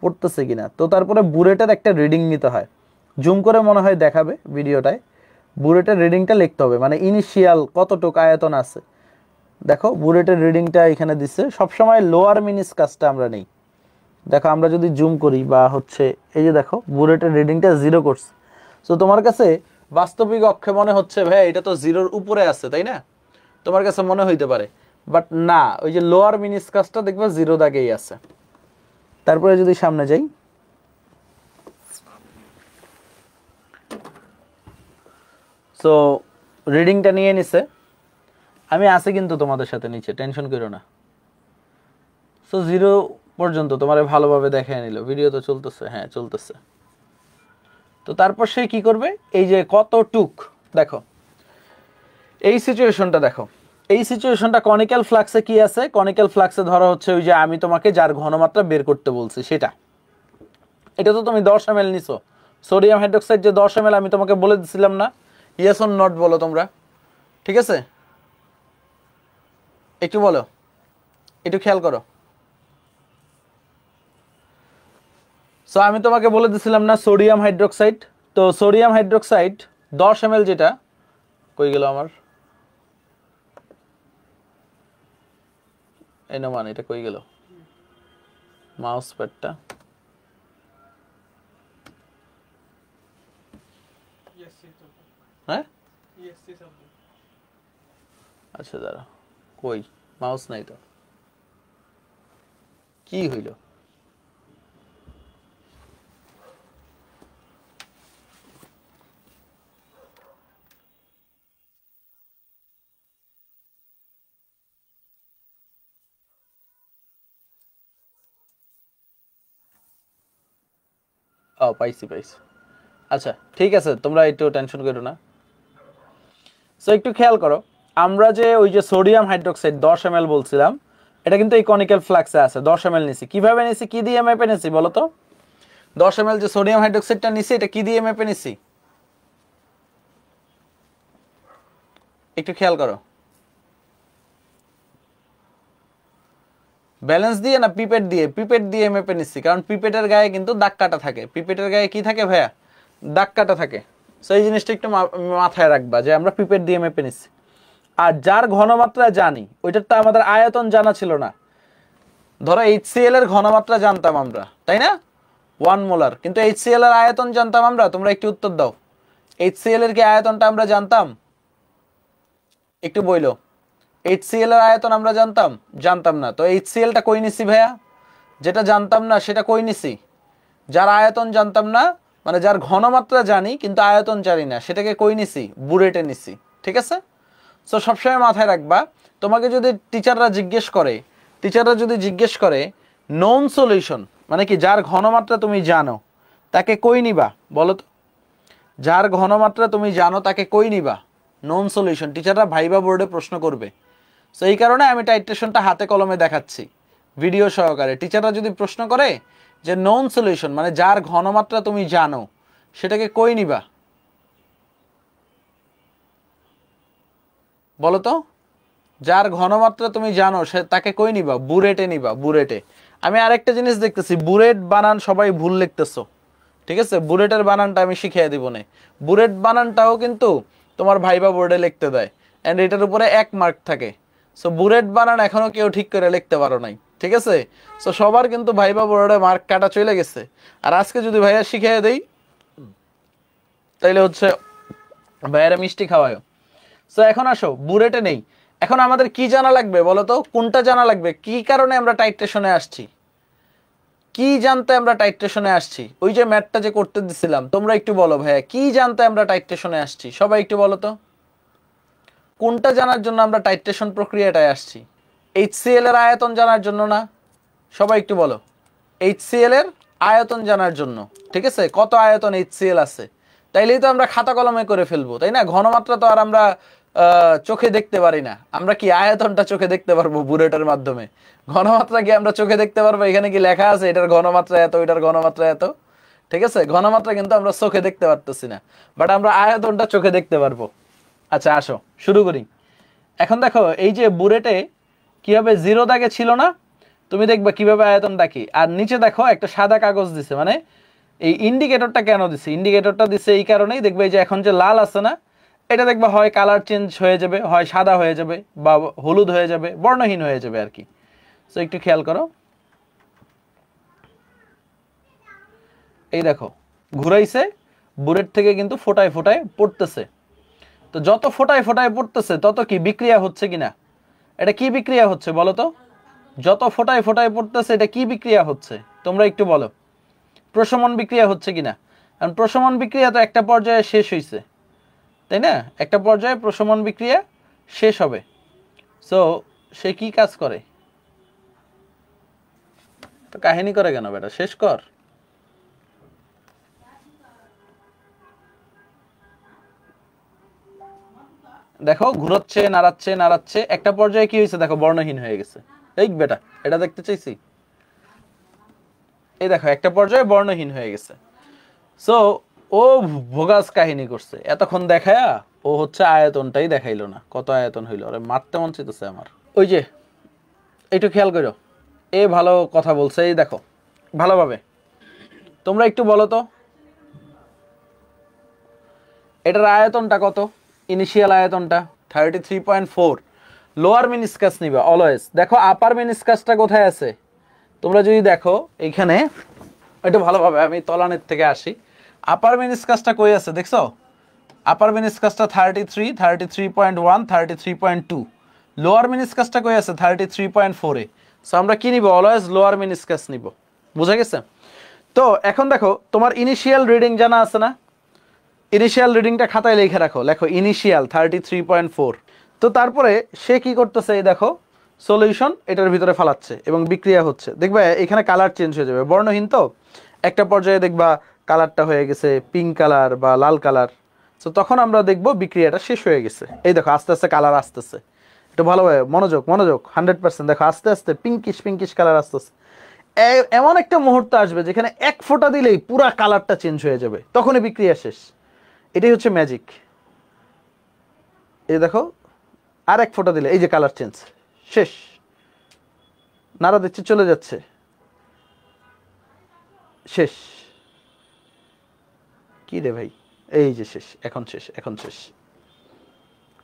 A: পড়তেছে কিনা তো তারপরে বুরেটের একটা রিডিং নিতে হয় জুম করে মনে হয় দেখাবে ভিডিওটায় বুরেটের রিডিংটা লিখতে হবে মানে ইনিশিয়াল কতটুক আয়তন আছে দেখো বুরেটের রিডিংটা এখানে দিচ্ছে সবসময় লোয়ার মিনিস কাজটা আমরা নেই দেখো আমরা যদি জুম করি বা হচ্ছে এই যে দেখো বুলেটের রিডিংটা জিরো করছে সো তোমার কাছে বাস্তবিক অক্ষে মনে হচ্ছে ভাই এটা তো জিরোর উপরে আছে তাই না তোমার কাছে মনে হইতে পারে বাট না ওই যে লোয়ার মিনিসকাসটা দেখবে জিরো দাগেই আছে তারপরে যদি সামনে যাই সো রিডিংটা নিয়ে নিছে আমি আছি কিন্তু তোমাদের সাথে নিচে টেনশন করো না সো জিরো পর্যন্ত তোমারে ভালোভাবে দেখে নিল ভিডিও তো চলতেছে হ্যাঁ চলতেছে তো তারপর সে কি করবে এই যে কত টুক দেখো এই সিচুয়েশনটা দেখো এই সিচুয়েশনটা কনিক্যাল ফ্লাক্সে কি আছে কনিক্যাল ফ্লাক্সে ধরা হচ্ছে ওই যে আমি তোমাকে যার ঘনমাত্রা বের করতে বলছি সেটা এটা তো তুমি দশ এম এল নিছো সোডিয়াম হাইড্রোক্সাইড যে দশ এম আমি তোমাকে বলে দিছিলাম না ইয়েস অন নট বলো তোমরা ঠিক আছে একটু বলো একটু খেয়াল করো সো আমি তোমাকে বলে দিছিলাম না সোডিয়াম হাইড্রোক্সাইড তো সোডিয়াম হাইড্রোক্সাইড দশ এম যেটা কই গেল আমার মানে এটা কই গেল মাউস প্যাডটা হ্যাঁ আচ্ছা দাঁড়া কই মাউস নাই তো কি হইল পাইছি পাইছি আচ্ছা ঠিক আছে তোমরা একটু টেনশন করো না সো একটু খেয়াল করো আমরা যে ওই যে সোডিয়াম হাইড্রোক্সাইড দশ এম বলছিলাম এটা কিন্তু এই কনিক্যাল ফ্লাক্সে আছে দশ এম এল নিছি কীভাবে নিছি কী দিয়ে মেপে নিছি বলো তো দশ এম যে সোডিয়াম হাইড্রোক্সাইডটা নিছি এটা কী দিয়ে মেপে নিছি একটু খেয়াল করো ব্যালেন্স দিয়ে না পিপেট দিয়ে পিপেট দিয়ে মেপে নিচ্ছি কারণ পিপেটের গায়ে কিন্তু দাগ কাটা থাকে পিপেটের গায়ে কি থাকে ভাইয়া দাগ কাটা থাকে সো এই জিনিসটা একটু মাথায় রাখবা যে আমরা পিপেট দিয়ে মেপে নিচ্ছি আর যার ঘনমাত্রা জানি ওইটার তো আমাদের আয়তন জানা ছিল না ধরো এইচসিএল এর ঘনমাত্রা জানতাম আমরা তাই না ওয়ান মোলার কিন্তু এইচসিএল এর আয়তন জানতাম আমরা তোমরা একটু উত্তর দাও এইচসিএল এর কি আয়তনটা আমরা জানতাম একটু বইলো এইচসিএল এর আয়তন আমরা জানতাম জানতাম না তো টা কই নিছি ভাইয়া যেটা জানতাম না সেটা কই নিছি যার আয়তন জানতাম না মানে যার ঘনমাত্রা জানি কিন্তু আয়তন জানি না সেটাকে কই নিছি বুরেটে নিছি ঠিক আছে সো সবসময় মাথায় রাখবা তোমাকে যদি টিচাররা জিজ্ঞেস করে টিচাররা যদি জিজ্ঞেস করে নন সলিউশন মানে কি যার ঘনমাত্রা তুমি জানো তাকে কই নিবা বলো তো যার ঘনমাত্রা তুমি জানো তাকে কই নিবা নন সলিউশন টিচাররা ভাইবা বোর্ডে প্রশ্ন করবে সো এই কারণে আমি টাইট্রেশনটা হাতে কলমে দেখাচ্ছি ভিডিও সহকারে টিচাররা যদি প্রশ্ন করে যে নন সলিউশন মানে যার ঘনমাত্রা তুমি জানো সেটাকে কই নিবা বলো তো যার ঘনমাত্রা তুমি জানো সে তাকে কই নিবা বুরেটে নিবা বুরেটে আমি আরেকটা জিনিস দেখতেছি বুরেট বানান সবাই ভুল লিখতেছো ঠিক আছে বুলেটের বানানটা আমি শিখিয়ে দিব না বুরেট বানানটাও কিন্তু তোমার ভাইবা বোর্ডে লিখতে দেয় অ্যান্ড এটার উপরে এক মার্ক থাকে সো বুলেট বানান এখনো কেউ ঠিক করে লিখতে পারো নাই ঠিক আছে সো সবার কিন্তু ভাইবা বোর্ডে মার্ক কাটা চলে গেছে আর আজকে যদি ভাইয়া শিখিয়ে দেই তাইলে হচ্ছে ভাইয়ারা মিষ্টি খাওয়ায় সো এখন আসো বুলেটে নেই এখন আমাদের কি জানা লাগবে বলো তো কোনটা জানা লাগবে কি কারণে আমরা টাইট্রেশনে আসছি কি জানতে আমরা টাইট্রেশনে আসছি ওই যে ম্যাটটা যে করতে দিছিলাম তোমরা একটু বলো ভাইয়া কি জানতে আমরা টাইট্রেশনে আসছি সবাই একটু বলো তো কোনটা জানার জন্য আমরা টাইট্রেশন প্রক্রিয়াটায় আসছি এইচসিএল এর আয়তন জানার জন্য না সবাই একটু বলো এইচসিএল এর আয়তন জানার জন্য ঠিক আছে কত আয়তন এইচসিএল আছে তাইলেই তো আমরা খাতা কলমে করে ফেলবো তাই না ঘনমাত্রা তো আর আমরা চোখে দেখতে পারি না আমরা কি আয়তনটা চোখে দেখতে পারবো বুলেটের মাধ্যমে ঘনমাত্রা কি আমরা চোখে দেখতে পারবো এখানে কি লেখা আছে এটার ঘনমাত্রা এত এটার ঘনমাত্রা এত ঠিক আছে ঘনমাত্রা কিন্তু আমরা চোখে দেখতে পারতেছি না বাট আমরা আয়তনটা চোখে দেখতে পারবো আচ্ছা আসো শুরু করি এখন দেখো এই যে বুরেটে কিভাবে জিরো দাগে ছিল না তুমি দেখবে কিভাবে আয়তন দেখি আর নিচে দেখো একটা সাদা কাগজ দিছে মানে এই ইন্ডিকেটরটা কেন দিছে ইন্ডিকেটরটা দিছে এই কারণেই দেখবে যে এখন যে লাল আছে না এটা দেখবে হয় কালার চেঞ্জ হয়ে যাবে হয় সাদা হয়ে যাবে বা হলুদ হয়ে যাবে বর্ণহীন হয়ে যাবে আর কি সো একটু খেয়াল করো এই দেখো ঘুরাইছে বুরেট থেকে কিন্তু ফোটায় ফোটায় পড়তেছে তো যত ফোটায় ফোটায় পড়তেছে তত কি বিক্রিয়া হচ্ছে কিনা এটা কি বিক্রিয়া হচ্ছে বলো তো যত ফোটায় ফোটায় পড়তেছে এটা কি বিক্রিয়া হচ্ছে তোমরা একটু বলো প্রশমন বিক্রিয়া হচ্ছে কিনা কারণ প্রশমন বিক্রিয়া তো একটা পর্যায়ে শেষ হয়েছে তাই না একটা পর্যায়ে প্রশমন বিক্রিয়া শেষ হবে সো সে কি কাজ করে তো কাহিনী করে কেন বেটা শেষ কর দেখো ঘুরাচ্ছে নাড়াচ্ছে নাড়াচ্ছে একটা পর্যায়ে কি হয়েছে দেখো বর্ণহীন হয়ে গেছে এই বেটা এটা দেখতে চাইছি এই দেখো একটা পর্যায়ে বর্ণহীন হয়ে গেছে সো ও ভোগাস কাহিনী করছে এতক্ষণ দেখায়া ও হচ্ছে আয়তনটাই দেখাইলো না কত আয়তন হইলো আরে মারতে মন চাইতেছে আমার ওই যে একটু খেয়াল করো এ ভালো কথা বলছে এই দেখো ভালোভাবে তোমরা একটু বলো তো এটার আয়তনটা কত ইনিশিয়াল আয়তনটা thirty three point four lower meniscus নিবে অলওয়েজ দেখো আপার মিনিসকাসটা কোথায় আছে তোমরা যদি দেখো এখানে একটু ভালোভাবে আমি তলানের থেকে আসি আপার মিনিসকাসটা কই আছে দেখছো আপার মিনিসকাসটা thirty three thirty three point one thirty three point two lower মিনিসকাসটা কই আছে থার্টি থ্রি পয়েন্ট ফোরে সো আমরা কী নিব অলওয়েজ লোয়ার মিনিসকাস নিব বুঝা গেছে তো এখন দেখো তোমার ইনিশিয়াল রিডিং জানা আছে না ইনিশিয়াল রিডিংটা খাতায় লিখে রাখো লেখো ইনিশিয়াল থার্টি তো তারপরে সে কি করতেছে এই দেখো সলিউশন এটার ভিতরে ফালাচ্ছে এবং বিক্রিয়া হচ্ছে দেখবে এখানে কালার চেঞ্জ হয়ে যাবে বর্ণহীন তো একটা পর্যায়ে দেখবা কালারটা হয়ে গেছে পিঙ্ক কালার বা লাল কালার তো তখন আমরা দেখব বিক্রিয়াটা শেষ হয়ে গেছে এই দেখো আস্তে আস্তে কালার আসতেছে একটু ভালোভাবে মনোযোগ মনোযোগ হান্ড্রেড পার্সেন্ট দেখো আস্তে আস্তে পিঙ্কিশ পিঙ্কিশ কালার আসতেছে এমন একটা মুহূর্ত আসবে যেখানে এক ফোঁটা দিলেই পুরা কালারটা চেঞ্জ হয়ে যাবে তখনই বিক্রিয়া শেষ এটাই হচ্ছে ম্যাজিক এই দেখো আর এক ফোটা দিলে এই যে কালার চেঞ্জ শেষ নাড়া দিচ্ছে চলে যাচ্ছে শেষ কি রে ভাই এই যে শেষ এখন শেষ এখন শেষ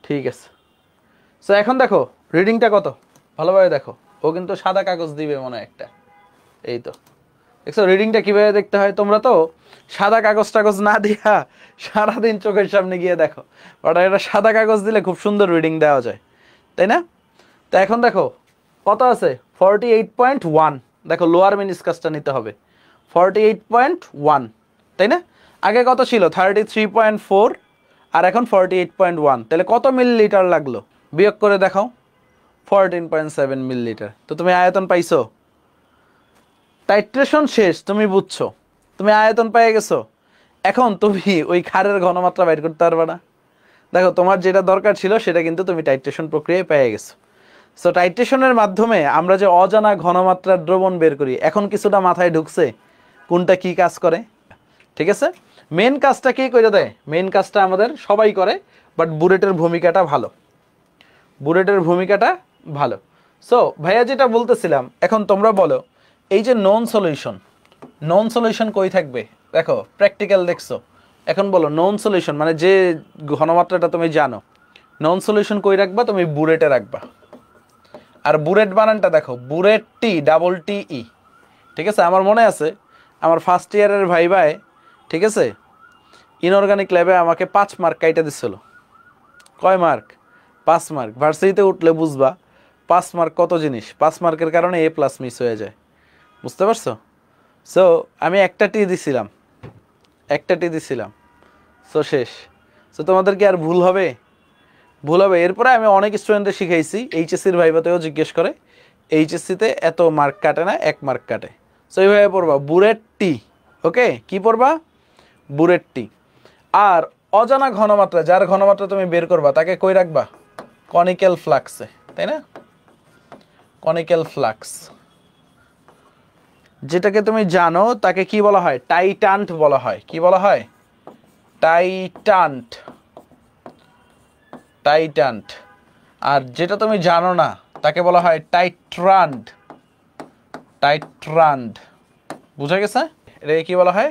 A: ঠিক আছে সো এখন দেখো রিডিংটা কত ভালোভাবে দেখো ও কিন্তু সাদা কাগজ দিবে মনে একটা এই তো দেখছো রিডিংটা কীভাবে দেখতে হয় তোমরা তো সাদা কাগজ টাগজ না দিয়া সারাদিন চোখের সামনে গিয়ে দেখো ওটা একটা সাদা কাগজ দিলে খুব সুন্দর রিডিং দেওয়া যায় তাই না তো এখন দেখো কত আছে ফর্টি এইট পয়েন্ট ওয়ান দেখো লোয়ার মিনিসকাসটা নিতে হবে ফর্টি এইট পয়েন্ট ওয়ান তাই না আগে কত ছিল থার্টি থ্রি পয়েন্ট ফোর আর এখন ফর্টি এইট পয়েন্ট ওয়ান তাহলে কত মিলিলিটার লাগলো বিয়োগ করে দেখাও ফোরটিন পয়েন্ট সেভেন মিলিলিটার তো তুমি আয়তন পাইছো টাইট্রেশন শেষ তুমি বুঝছো তুমি আয়তন পেয়ে গেছো এখন তুমি ওই খারের ঘনমাত্রা বাইর করতে পারবে না দেখো তোমার যেটা দরকার ছিল সেটা কিন্তু তুমি টাইট্রেশন প্রক্রিয়ায় পেয়ে গেছো সো টাইট্রেশনের মাধ্যমে আমরা যে অজানা ঘনমাত্রার দ্রবণ বের করি এখন কিছুটা মাথায় ঢুকছে কোনটা কি কাজ করে ঠিক আছে মেন কাজটা কে করে দেয় মেন কাজটা আমাদের সবাই করে বাট বুলেটের ভূমিকাটা ভালো বুলেটের ভূমিকাটা ভালো সো ভাইয়া যেটা বলতেছিলাম এখন তোমরা বলো এই যে নন সলিউশন নন সলিউশন কই থাকবে দেখো প্র্যাকটিক্যাল দেখছো এখন বলো নন সলিউশন মানে যে ঘনমাত্রাটা তুমি জানো নন সলিউশন কই রাখবা তুমি বুরেটে রাখবা আর বুরেট বানানটা দেখো বুরেট টি ডাবল টি ই ঠিক আছে আমার মনে আছে আমার ফার্স্ট ইয়ারের ভাই ভাই ঠিক আছে ইনঅর্গানিক ল্যাবে আমাকে পাঁচ মার্ক কাইটা দিচ্ছিল কয় মার্ক পাঁচ মার্ক ভার্সিটিতে উঠলে বুঝবা পাঁচ মার্ক কত জিনিস পাঁচ মার্কের কারণে এ প্লাস মিস হয়ে যায় বুঝতে পারছো সো আমি একটা টি দিছিলাম একটা টি দিছিলাম সো শেষ সো তোমাদের কি আর ভুল হবে ভুল হবে এরপরে আমি অনেক স্টুডেন্টদের শিখাইছি এইচএসসির ভাইবাতেও জিজ্ঞেস করে এইচএসসিতে এত মার্ক কাটে না এক মার্ক কাটে সো এইভাবে পড়বা বুরেট টি ওকে কি পড়বা বুরেট টি আর অজানা ঘনমাত্রা যার ঘনমাত্রা তুমি বের করবা তাকে কই রাখবা কনিক্যাল ফ্লাক্সে তাই না কনিক্যাল ফ্লাক্স যেটাকে তুমি জানো তাকে কি বলা হয় টাইটান্ট বলা হয় কি বলা হয় টাইটান্ট টাইটান্ট আর যেটা তুমি জানো না তাকে বলা হয় টাইট্রান্ড টাইট্রান্ড বুঝা গেছে এটাকে কি বলা হয়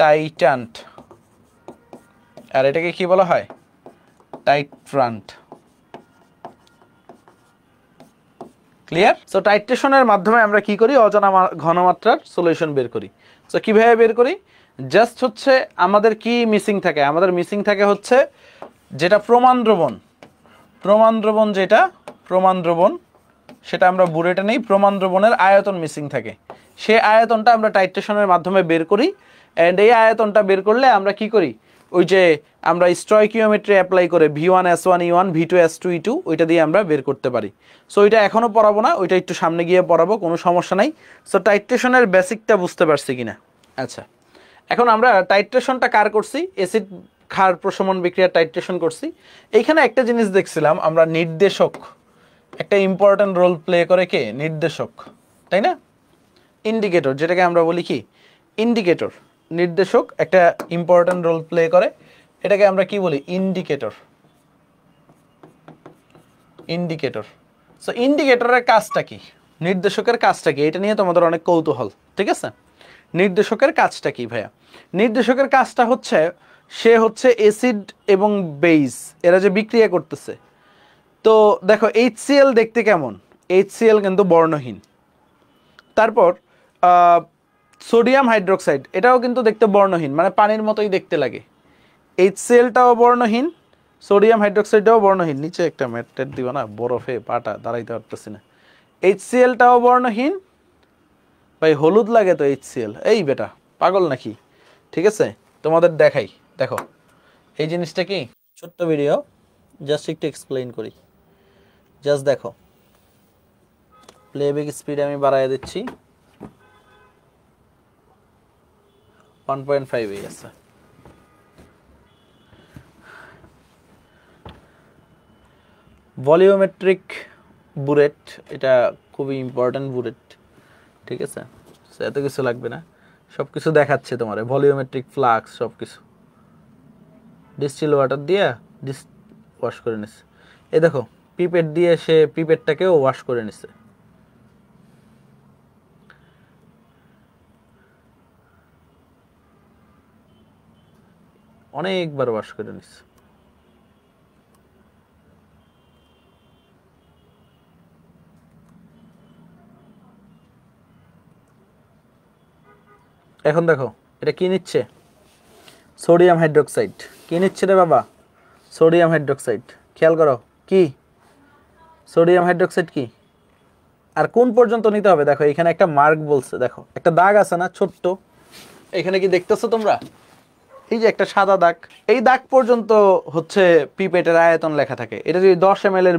A: টাইটান্ট আর এটাকে কি বলা হয় টাইট্রান্ট ক্লিয়ার সো টাইট্রেশনের মাধ্যমে আমরা কি করি অজানা ঘনমাত্রার সলিউশন বের করি সো কীভাবে বের করি জাস্ট হচ্ছে আমাদের কি মিসিং থাকে আমাদের মিসিং থাকে হচ্ছে যেটা প্রমাণ দ্রবণ প্রমাণ দ্রবণ যেটা প্রমাণ দ্রবণ সেটা আমরা বুড়েটা নেই প্রমাণ দ্রবণের আয়তন মিসিং থাকে সে আয়তনটা আমরা টাইট্রেশনের মাধ্যমে বের করি অ্যান্ড এই আয়তনটা বের করলে আমরা কি করি ওই যে আমরা স্ট্রয়কিওমেট্রি অ্যাপ্লাই করে V one S one E one V two S two E two ওইটা দিয়ে আমরা বের করতে পারি সো ওইটা এখনও পড়াবো না ওইটা একটু সামনে গিয়ে পড়াবো কোনো সমস্যা নাই সো টাইট্রেশনের বেসিকটা বুঝতে পারছি কিনা আচ্ছা এখন আমরা টাইট্রেশনটা কার করছি এসিড খার প্রশমন বিক্রিয়া টাইট্রেশন করছি এইখানে একটা জিনিস দেখছিলাম আমরা নির্দেশক একটা ইম্পর্ট্যান্ট রোল প্লে করে কে নির্দেশক তাই না ইন্ডিকেটর যেটাকে আমরা বলি কি ইন্ডিকেটর নির্দেশক একটা ইম্পর্ট্যান্ট রোল প্লে করে এটাকে আমরা কি বলি ইন্ডিকেটর ইন্ডিকেটর সো ইন্ডিকেটরের কাজটা কি নির্দেশকের কাজটা কি এটা নিয়ে তোমাদের অনেক কৌতূহল ঠিক আছে নির্দেশকের কাজটা কি ভাইয়া নির্দেশকের কাজটা হচ্ছে সে হচ্ছে এসিড এবং বেইস এরা যে বিক্রিয়া করতেছে তো দেখো এইচসিএল দেখতে কেমন এইচসিএল কিন্তু বর্ণহীন তারপর সোডিয়াম হাইড্রোক্সাইড এটাও কিন্তু দেখতে বর্ণহীন মানে পানির মতোই দেখতে লাগে এইচ সিএলটাও বর্ণহীন সোডিয়াম হাইড্রোক্সাইডটাও বর্ণহীন নিচে একটা ম্যাটের দিব না বরফে পাটা দাঁড়াইতে পারতেছি না এইচ সিএলটাও বর্ণহীন ভাই হলুদ লাগে তো এইচ সিএল এই বেটা পাগল নাকি ঠিক আছে তোমাদের দেখাই দেখো এই জিনিসটা কি ছোট্ট ভিডিও জাস্ট একটু এক্সপ্লেইন করি জাস্ট দেখো প্লেব্যাক স্পিড আমি বাড়াই দিচ্ছি ওয়ান পয়েন্ট ফাইভেই আছে ভলিউমেট্রিক বুলেট এটা খুবই ইম্পর্ট্যান্ট বুলেট ঠিক আছে এত কিছু লাগবে না সব কিছু দেখাচ্ছে তোমার ভলিউমেট্রিক ফ্লাক্স সব কিছু ডিস্টিল ওয়াটার দিয়ে ডিস ওয়াশ করে নিচ্ছে এ দেখো পিপেট দিয়ে সে পিপেটটাকেও ওয়াশ করে নিচ্ছে অনেকবার ওয়াশ করে নিচ্ছি এখন দেখো এটা কি নিচ্ছে সোডিয়াম হাইড্রোক্সাইড কি নিচ্ছে রে বাবা সোডিয়াম হাইড্রোক্সাইড খেয়াল করো কি সোডিয়াম হাইড্রোক্সাইড কি আর কোন পর্যন্ত নিতে হবে দেখো এখানে একটা মার্ক বলছে দেখো একটা দাগ আছে না ছোট্ট এখানে কি দেখতেছো তোমরা এই যে একটা সাদা দাগ এই দাগ পর্যন্ত হচ্ছে পিপেটের আয়তন লেখা থাকে এটা যদি দশ এম এর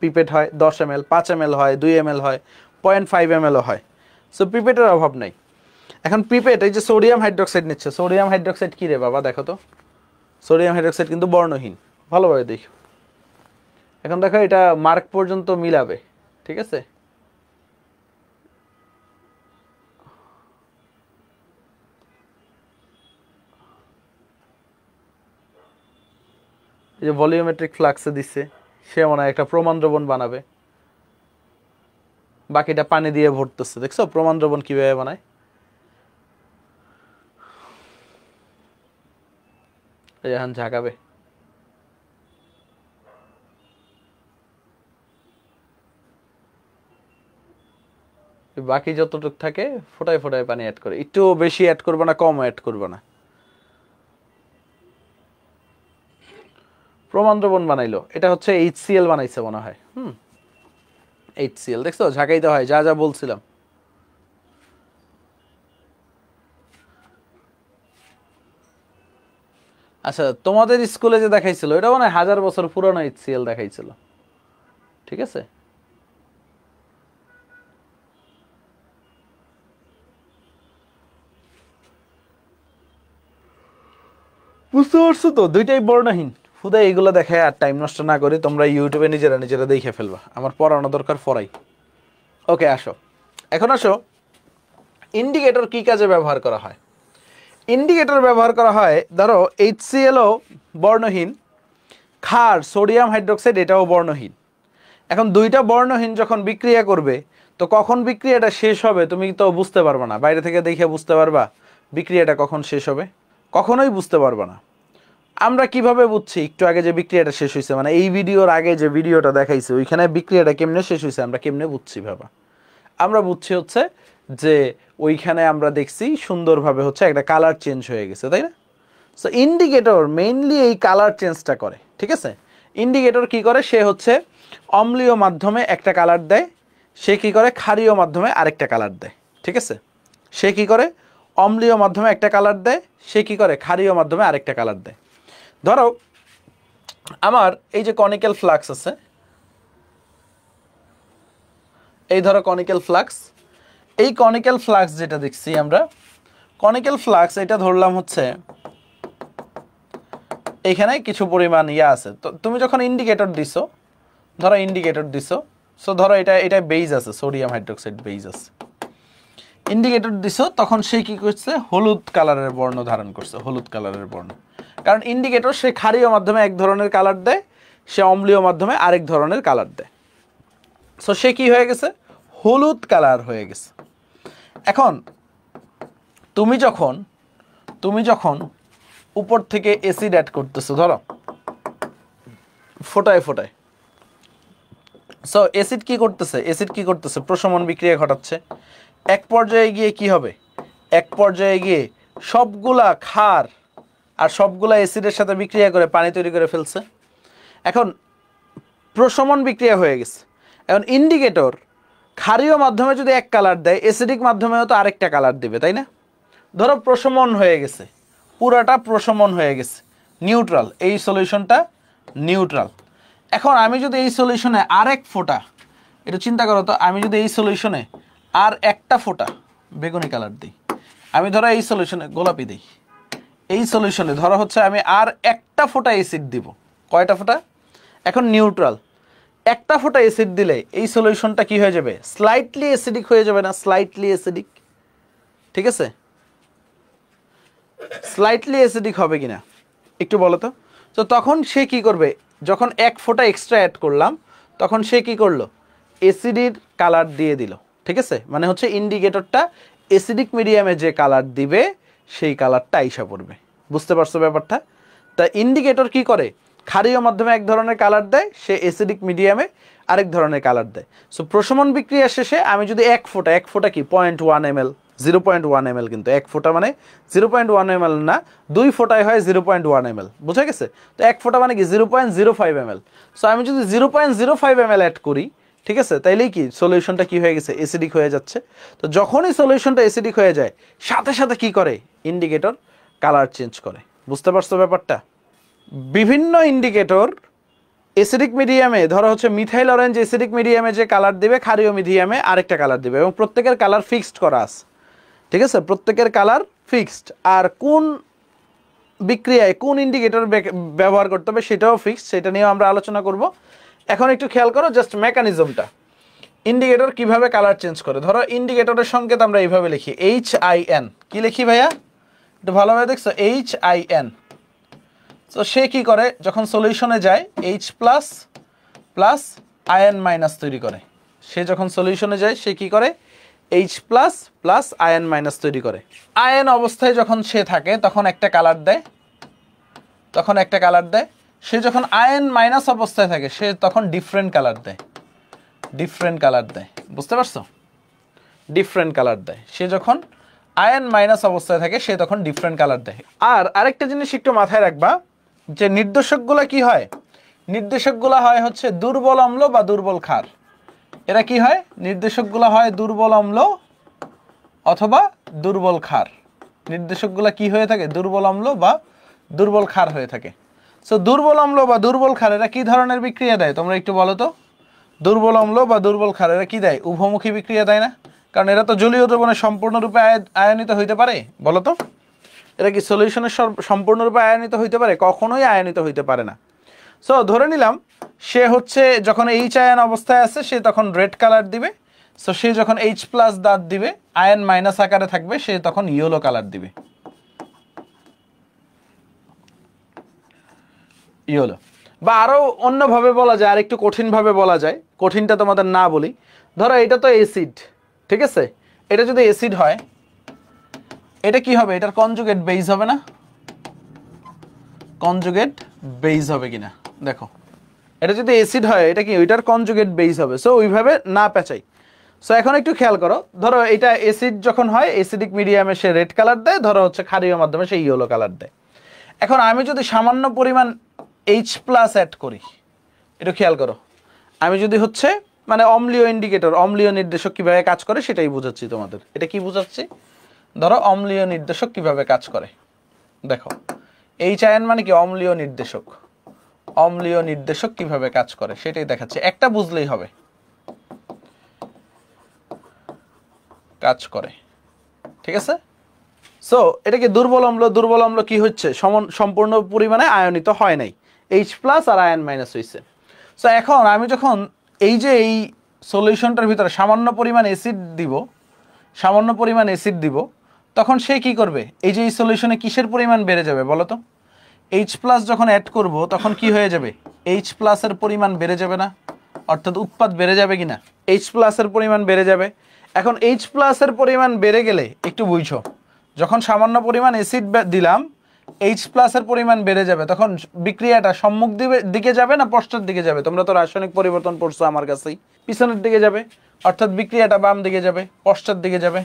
A: পিপেট হয় দশ এম এল পাঁচ এম হয় দুই এম হয় পয়েন্ট ফাইভ এম হয় সো পিপেটের অভাব নেই এখন পিপেট এই যে সোডিয়াম হাইড্রোক্সাইড নিচ্ছে সোডিয়াম হাইড্রোক্সাইড কী রে বাবা দেখো তো সোডিয়াম হাইড্রোক্সাইড কিন্তু বর্ণহীন ভালোভাবে দেখো এখন দেখো এটা মার্ক পর্যন্ত মিলাবে ঠিক আছে এই যে ভলিওমেট্রিক ফ্লাক্সে দিচ্ছে সে মনে হয় একটা প্রমাণ দ্রবণ বানাবে বাকিটা পানি দিয়ে ভরতেছে দেখছো প্রমাণ দ্রবণ কীভাবে বানায় এখন ঝাঁকাবে বাকি যতটুক থাকে ফোটায় ফোটায় পানি অ্যাড করে একটু বেশি অ্যাড করবো না কম অ্যাড করবো না প্রমাণ দ্রবণ বানাইলো এটা হচ্ছে এইচসিএল বানাইছে মনে হয় হুম এইচসিএল দেখছো ঝাঁকাইতে হয় যা যা বলছিলাম আচ্ছা তোমাদের স্কুলে যে দেখাইছিল এটা মনে হয় হাজার বছর পুরনো এইচসিএল দেখাইছিল ঠিক আছে বুঝতে পারছো তো দুইটাই বর্ণহীন শুধু এইগুলো দেখে আর টাইম নষ্ট না করি তোমরা ইউটিউবে নিজেরা নিজেরা দেখে ফেলবা আমার পড়ানো দরকার পড়াই ওকে আসো এখন আসো ইন্ডিকেটর কি কাজে ব্যবহার করা হয় ইন্ডিকেটর ব্যবহার করা হয় ধরো এইচ এলও বর্ণহীন খার সোডিয়াম হাইড্রোক্সাইড এটাও বর্ণহীন এখন দুইটা বর্ণহীন যখন বিক্রিয়া করবে তো কখন বিক্রিয়াটা শেষ হবে তুমি তো বুঝতে পারবে না বাইরে থেকে দেখে বুঝতে পারবা বিক্রিয়াটা কখন শেষ হবে কখনোই বুঝতে পারবে না আমরা কিভাবে বুঝছি একটু আগে যে বিক্রিয়াটা শেষ হয়েছে মানে এই ভিডিওর আগে যে ভিডিওটা দেখাইছে ওইখানে বিক্রিয়াটা কেমনে শেষ হয়েছে আমরা কেমনে বুঝছি বাবা আমরা বুঝছি হচ্ছে যে ওইখানে আমরা দেখছি সুন্দরভাবে হচ্ছে একটা কালার চেঞ্জ হয়ে গেছে তাই না সো ইন্ডিকেটর মেইনলি এই কালার চেঞ্জটা করে ঠিক আছে ইন্ডিকেটর কি করে সে হচ্ছে অম্লীয় মাধ্যমে একটা কালার দেয় সে কি করে ক্ষারীয় মাধ্যমে আরেকটা কালার দেয় ঠিক আছে সে কি করে অম্লীয় মাধ্যমে একটা কালার দেয় সে কি করে ক্ষারীয় মাধ্যমে আরেকটা কালার দেয় ধরো আমার এই যে কনিক্যাল ফ্লাক্স আছে এই ধরো কনিক্যাল ফ্লাক্স এই কনিক্যাল ফ্লাক্স যেটা দেখছি আমরা কনিক্যাল ফ্লাক্স এটা ধরলাম হচ্ছে এখানে কিছু পরিমাণ ইয়ে আছে তো তুমি যখন ইন্ডিকেটর দিছো ধরো ইন্ডিকেটর দিছো সো ধরো এটা এটা বেইজ আছে সোডিয়াম হাইড্রোক্সাইড বেইজ আছে ইন্ডিকেটর দিছো তখন সে কি করছে হলুদ কালারের বর্ণ ধারণ করছে হলুদ কালারের বর্ণ কারণ ইন্ডিকেটর সে ক্ষারীয় মাধ্যমে এক ধরনের কালার দেয় সে অম্লীয় মাধ্যমে আরেক ধরনের কালার দেয় সো সে কি হয়ে গেছে হলুদ কালার হয়ে গেছে এখন তুমি যখন তুমি যখন উপর থেকে অ্যাসিড অ্যাড করতেছো ধরো ফোটায় ফোটায় সো অ্যাসিড কি করতেছে অ্যাসিড কি করতেছে প্রশমন বিক্রিয়া ঘটাচ্ছে এক পর্যায়ে গিয়ে কি হবে এক পর্যায়ে গিয়ে সবগুলা খার আর সবগুলা অ্যাসিডের সাথে বিক্রিয়া করে পানি তৈরি করে ফেলছে এখন প্রশমন বিক্রিয়া হয়ে গেছে এখন ইন্ডিকেটর ক্ষারীয় মাধ্যমে যদি এক কালার দেয় অ্যাসিডিক মাধ্যমেও তো আরেকটা কালার দেবে তাই না ধরো প্রশমন হয়ে গেছে পুরাটা প্রশমন হয়ে গেছে নিউট্রাল এই সলিউশনটা নিউট্রাল এখন আমি যদি এই সলিউশনে আর এক ফোটা এটা চিন্তা করো তো আমি যদি এই সলিউশনে আর একটা ফোটা বেগুনি কালার দিই আমি ধরো এই সলিউশনে গোলাপি দিই এই সলিউশনে ধরা হচ্ছে আমি আর একটা ফোঁটা অ্যাসিড দিব কয়টা ফোঁটা এখন নিউট্রাল একটা ফোঁটা অ্যাসিড দিলে এই সলিউশনটা কি হয়ে যাবে স্লাইটলি অ্যাসিডিক হয়ে যাবে না স্লাইটলি অ্যাসিডিক ঠিক আছে স্লাইটলি অ্যাসিডিক হবে কিনা একটু বলো তো তো তখন সে কি করবে যখন এক ফোঁটা এক্সট্রা অ্যাড করলাম তখন সে কি করলো অ্যাসিডির কালার দিয়ে দিল ঠিক আছে মানে হচ্ছে ইন্ডিকেটরটা অ্যাসিডিক মিডিয়ামে যে কালার দিবে সেই কালারটা আইসা পড়বে বুঝতে পারছো ব্যাপারটা তা ইন্ডিকেটর কি করে ক্ষারীয় মাধ্যমে এক ধরনের কালার দেয় সে অ্যাসিডিক মিডিয়ামে আরেক ধরনের কালার দেয় সো প্রশমন বিক্রিয়া শেষে আমি যদি এক ফোঁটা এক ফোঁটা কি point one M L zero point one M L কিন্তু এক ফোঁটা মানে zero point one M L না দুই ফোঁটায় হয় zero point one M L বুঝা গেছে তো এক ফোঁটা মানে কি zero point zero five M L so আমি যদি zero point zero five M L add করি ঠিক আছে তাইলেই কি সলিউশনটা কি হয়ে গেছে এসিডিক হয়ে যাচ্ছে তো যখনই সলিউশনটা এসিডিক হয়ে যায় সাথে সাথে কি করে ইন্ডিকেটর কালার চেঞ্জ করে বুঝতে পারছো ব্যাপারটা বিভিন্ন ইন্ডিকেটর এসিডিক মিডিয়ামে ধরো হচ্ছে মিথাইল অরেঞ্জ এসিডিক মিডিয়ামে যে কালার দেবে খারিও মিডিয়ামে আরেকটা কালার দেবে এবং প্রত্যেকের কালার ফিক্সড করা আছে ঠিক আছে প্রত্যেকের কালার ফিক্সড আর কোন বিক্রিয়ায় কোন ইন্ডিকেটর ব্যবহার করতে হবে সেটাও ফিক্সড সেটা নিয়েও আমরা আলোচনা করব এখন একটু খেয়াল করো জাস্ট মেকানিজমটা ইন্ডিকেটর কিভাবে কালার চেঞ্জ করে ধরো ইন্ডিকেটরের সংকেত আমরা এইভাবে লিখি এইচ আই এন কি লিখি ভাইয়া একটু ভালোভাবে দেখছো এইচ আই এন তো সে কি করে যখন সলিউশনে যায় এইচ প্লাস প্লাস আয়ন মাইনাস তৈরি করে সে যখন সলিউশনে যায় সে কি করে এইচ প্লাস প্লাস আয়ন মাইনাস তৈরি করে আয়ন অবস্থায় যখন সে থাকে তখন একটা কালার দেয় তখন একটা কালার দেয় সে যখন আয়ন মাইনাস অবস্থায় থাকে সে তখন ডিফারেন্ট কালার দেয় ডিফারেন্ট কালার দেয় বুঝতে পারছো ডিফারেন্ট কালার দেয় সে যখন আয়ন মাইনাস অবস্থায় থাকে সে তখন ডিফারেন্ট কালার দেয় আর আরেকটা জিনিস একটু মাথায় রাখবা যে নির্দেশকগুলো কি হয় নির্দেশকগুলো হয় হচ্ছে দুর্বল অম্ল বা দুর্বল ক্ষার এরা কি হয় নির্দেশকগুলো হয় দুর্বল অম্ল অথবা দুর্বল ক্ষার নির্দেশকগুলো কি হয়ে থাকে দুর্বল অম্ল বা দুর্বল ক্ষার হয়ে থাকে সো দুর্বল অম্ল বা দুর্বল ক্ষারেরা কি ধরনের বিক্রিয়া দেয় তোমরা একটু বলো তো দুর্বল অম্ল বা দুর্বল ক্ষারেরা কি দেয় উভমুখী বিক্রিয়া দেয় না কারণ এরা তো জলীয় দ্রবণে সম্পূর্ণরূপে আয়নিত হইতে পারে বলো তো এরা কি সলিউশনের সম্পূর্ণরূপে আয়নিত হইতে পারে কখনোই আয়নিত হইতে পারে না সো ধরে নিলাম সে হচ্ছে যখন এইচ আয়ন অবস্থায় আছে সে তখন রেড কালার দিবে সো সে যখন এইচ প্লাস দাঁত দিবে আয়ন মাইনাস আকারে থাকবে সে তখন ইয়েলো কালার দিবে ই হলো বা আরও অন্যভাবে বলা যায় আর একটু কঠিনভাবে বলা যায় কঠিনটা তোমাদের না বলি ধরো এটা তো অ্যাসিড ঠিক আছে এটা যদি অ্যাসিড হয় এটা কি হবে এটার কনজুগেট বেইজ হবে না কনজুগেট বেইজ হবে কিনা দেখো এটা যদি অ্যাসিড হয় এটা কি ওইটার কনজুগেট বেইজ হবে সো ওইভাবে না পেঁচাই সো এখন একটু খেয়াল করো ধরো এটা অ্যাসিড যখন হয় অ্যাসিডিক মিডিয়ামে সে রেড কালার দেয় ধরো হচ্ছে ক্ষারীয় মাধ্যমে সে ইয়েলো কালার দেয় এখন আমি যদি সামান্য পরিমাণ এইচ প্লাস অ্যাড করি এটা খেয়াল করো আমি যদি হচ্ছে মানে অম্লীয় ইন্ডিকেটর অম্লীয় নির্দেশক কীভাবে কাজ করে সেটাই বোঝাচ্ছি তোমাদের এটা কি বোঝাচ্ছি ধরো অম্লীয় নির্দেশক কিভাবে কাজ করে দেখো এইচ আয়ন মানে কি অম্লীয় নির্দেশক অম্লীয় নির্দেশক কিভাবে কাজ করে সেটাই দেখাচ্ছে একটা বুঝলেই হবে কাজ করে ঠিক আছে সো এটাকে দুর্বল অম্ল দুর্বল অম্ল কি হচ্ছে সম্পূর্ণ পরিমাণে আয়নিত হয় নাই এইচ প্লাস আর আয়ন মাইনাস হয়েছে সো এখন আমি যখন এই যে এই সলিউশনটার ভিতরে সামান্য পরিমাণ অ্যাসিড দিব সামান্য পরিমাণ অ্যাসিড দিব তখন সে কি করবে এই যে এই সলিউশনে কিসের পরিমাণ বেড়ে যাবে বলো তো এইচ প্লাস যখন অ্যাড করব তখন কি হয়ে যাবে এইচ প্লাসের পরিমাণ বেড়ে যাবে না অর্থাৎ উৎপাদ বেড়ে যাবে কি না এইচ প্লাসের পরিমাণ বেড়ে যাবে এখন এইচ প্লাসের পরিমাণ বেড়ে গেলে একটু বুঝছো যখন সামান্য পরিমাণ অ্যাসিড দিলাম এইচ প্লাসের পরিমাণ বেড়ে যাবে তখন বিক্রিয়াটা সম্মুখ দিকে যাবে না পশ্চাৎ দিকে যাবে তোমরা তো রাসায়নিক পরিবর্তন পড়ছো আমার কাছেই পিছনের দিকে যাবে অর্থাৎ বিক্রিয়াটা বাম দিকে যাবে পশ্চাৎ দিকে যাবে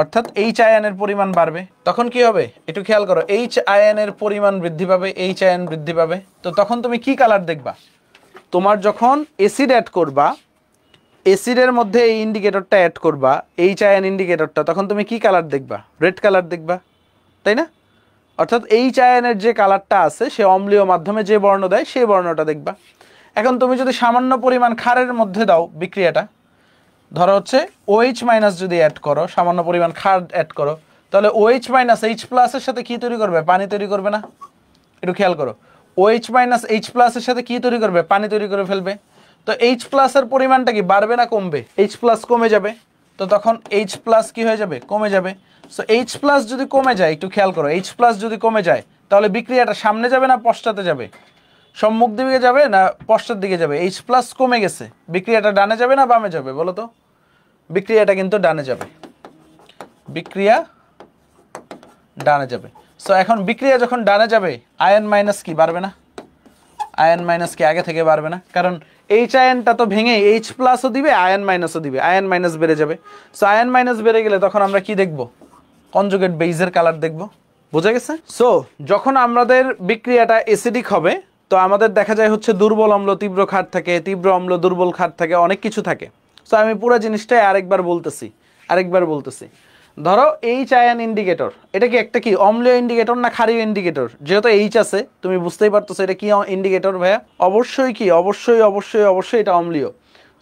A: অর্থাৎ এইচ আয়নের পরিমাণ বাড়বে তখন কি হবে একটু খেয়াল করো এইচ আয়নের পরিমাণ বৃদ্ধি পাবে এইচ আয়ন বৃদ্ধি পাবে তো তখন তুমি কি কালার দেখবা তোমার যখন এসিড অ্যাড করবা এসিডের মধ্যে এই ইন্ডিকেটরটা অ্যাড করবা এইচ আয়ন ইন্ডিকেটরটা তখন তুমি কি কালার দেখবা রেড কালার দেখবা তাই না অর্থাৎ এই চায়নের যে কালারটা আছে সে অম্লীয় মাধ্যমে যে বর্ণ দেয় সেই বর্ণটা দেখবা এখন তুমি যদি সামান্য পরিমাণ খারের মধ্যে দাও বিক্রিয়াটা ধরো হচ্ছে ওএইচ মাইনাস যদি অ্যাড করো সামান্য পরিমাণ খার অ্যাড করো তাহলে ওএইচ মাইনাস এইচ প্লাসের সাথে কী তৈরি করবে পানি তৈরি করবে না একটু খেয়াল করো ওএইচ মাইনাস এইচ প্লাসের সাথে কী তৈরি করবে পানি তৈরি করে ফেলবে তো এইচ প্লাসের পরিমাণটা কি বাড়বে না কমবে এইচ প্লাস কমে যাবে তো তখন এইচ প্লাস কী হয়ে যাবে কমে যাবে সো এইচ প্লাস যদি কমে যায় একটু খেয়াল করো এইচ প্লাস যদি কমে যায় তাহলে বিক্রিয়াটা সামনে যাবে না পশ্চাতে যাবে সম্মুখ দিকে যাবে না পশ্চার দিকে যাবে এইচ প্লাস কমে গেছে বিক্রিয়াটা ডানে যাবে না বামে যাবে বলো তো বিক্রিয়াটা কিন্তু ডানে যাবে বিক্রিয়া ডানে যাবে সো এখন বিক্রিয়া যখন ডানে যাবে আয়ন মাইনাস কি বাড়বে না আয়ন মাইনাস কি আগে থেকে বাড়বে না কারণ এইচ আয়নটা তো ভেঙে এইচ প্লাসও দিবে আয়ন মাইনাসও দিবে আয়ন মাইনাস বেড়ে যাবে সো আয়ন মাইনাস বেড়ে গেলে তখন আমরা কি দেখবো কনজুগেট বেইজের কালার দেখব বোঝা গেছে সো যখন আমাদের বিক্রিয়াটা এসিডিক হবে তো আমাদের দেখা যায় হচ্ছে দুর্বল অম্ল তীব্র খাট থাকে তীব্র অম্ল দুর্বল খাট থাকে অনেক কিছু থাকে সো আমি পুরো জিনিসটাই আরেকবার বলতেছি আরেকবার বলতেছি ধরো এইচ আয়ান ইন্ডিকেটর এটা কি একটা কি অম্লীয় ইন্ডিকেটর না ক্ষারীয় ইন্ডিকেটর যেহেতু এইচ আছে তুমি বুঝতেই পারতেছো এটা কি ইন্ডিকেটর ভাইয়া অবশ্যই কি অবশ্যই অবশ্যই অবশ্যই এটা অম্লীয়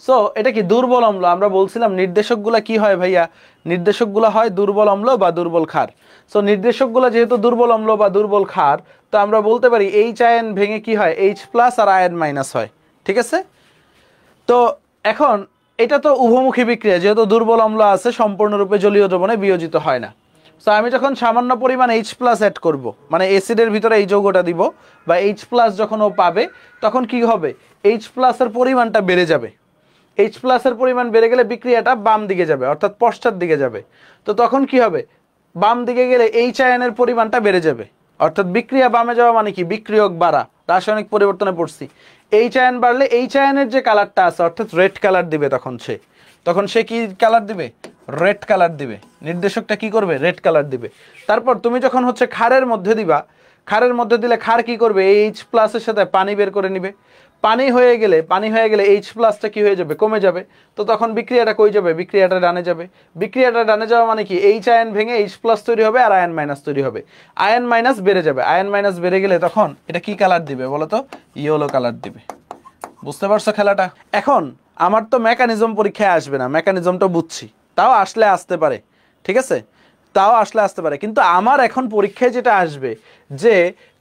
A: সো এটা কি দুর্বল অম্ল আমরা বলছিলাম নির্দেশকগুলা কি হয় ভাইয়া নির্দেশকগুলা হয় দুর্বল অম্ল বা দুর্বল খার সো নির্দেশকগুলা যেহেতু দুর্বল অম্ল বা দুর্বল খার তো আমরা বলতে পারি এইচ আয়ন ভেঙে কি হয় এইচ প্লাস আর আয়ন মাইনাস হয় ঠিক আছে তো এখন এটা তো উভমুখী বিক্রিয়া যেহেতু দুর্বল অম্ল আছে সম্পূর্ণরূপে জলীয় দ্রবণে বিয়োজিত হয় না সো আমি যখন সামান্য পরিমাণ এইচ প্লাস অ্যাড করব মানে অ্যাসিডের ভিতরে এই যৌগটা দিব বা এইচ প্লাস যখন ও পাবে তখন কি হবে এইচ প্লাসের পরিমাণটা বেড়ে যাবে এইচ প্লাসের পরিমাণ বেড়ে গেলে বিক্রিয়াটা বাম দিকে যাবে অর্থাৎ পশ্চাৎ দিকে যাবে তো তখন কি হবে বাম দিকে গেলে এইচ আয়নের পরিমাণটা বেড়ে যাবে অর্থাৎ বিক্রিয়া বামে যাওয়া মানে কি বিক্রিয়ক বাড়া রাসায়নিক পরিবর্তনে পড়ছি এইচ আয়ন বাড়লে এইচ আয়নের যে কালারটা আছে অর্থাৎ রেড কালার দিবে তখন সে তখন সে কি কালার দিবে রেড কালার দিবে নির্দেশকটা কি করবে রেড কালার দিবে তারপর তুমি যখন হচ্ছে খারের মধ্যে দিবা খারের মধ্যে দিলে খার কি করবে এইচ প্লাসের সাথে পানি বের করে নিবে পানি হয়ে গেলে পানি হয়ে গেলে এইচ প্লাসটা কী হয়ে যাবে কমে যাবে তো তখন বিক্রিয়াটা কই যাবে বিক্রিয়াটা ডানে যাবে বিক্রিয়াটা ডানে যাওয়া মানে কি এইচ আয়ন ভেঙে এইচ প্লাস তৈরি হবে আর আয়ন মাইনাস তৈরি হবে আয়ন মাইনাস বেড়ে যাবে আয়ন মাইনাস বেড়ে গেলে তখন এটা কি কালার দিবে বলো তো ইয়েলো কালার দিবে বুঝতে পারছো খেলাটা এখন আমার তো মেকানিজম পরীক্ষায় আসবে না মেকানিজমটা বুঝছি তাও আসলে আসতে পারে ঠিক আছে তাও আসলে আসতে পারে কিন্তু আমার এখন পরীক্ষায় যেটা আসবে যে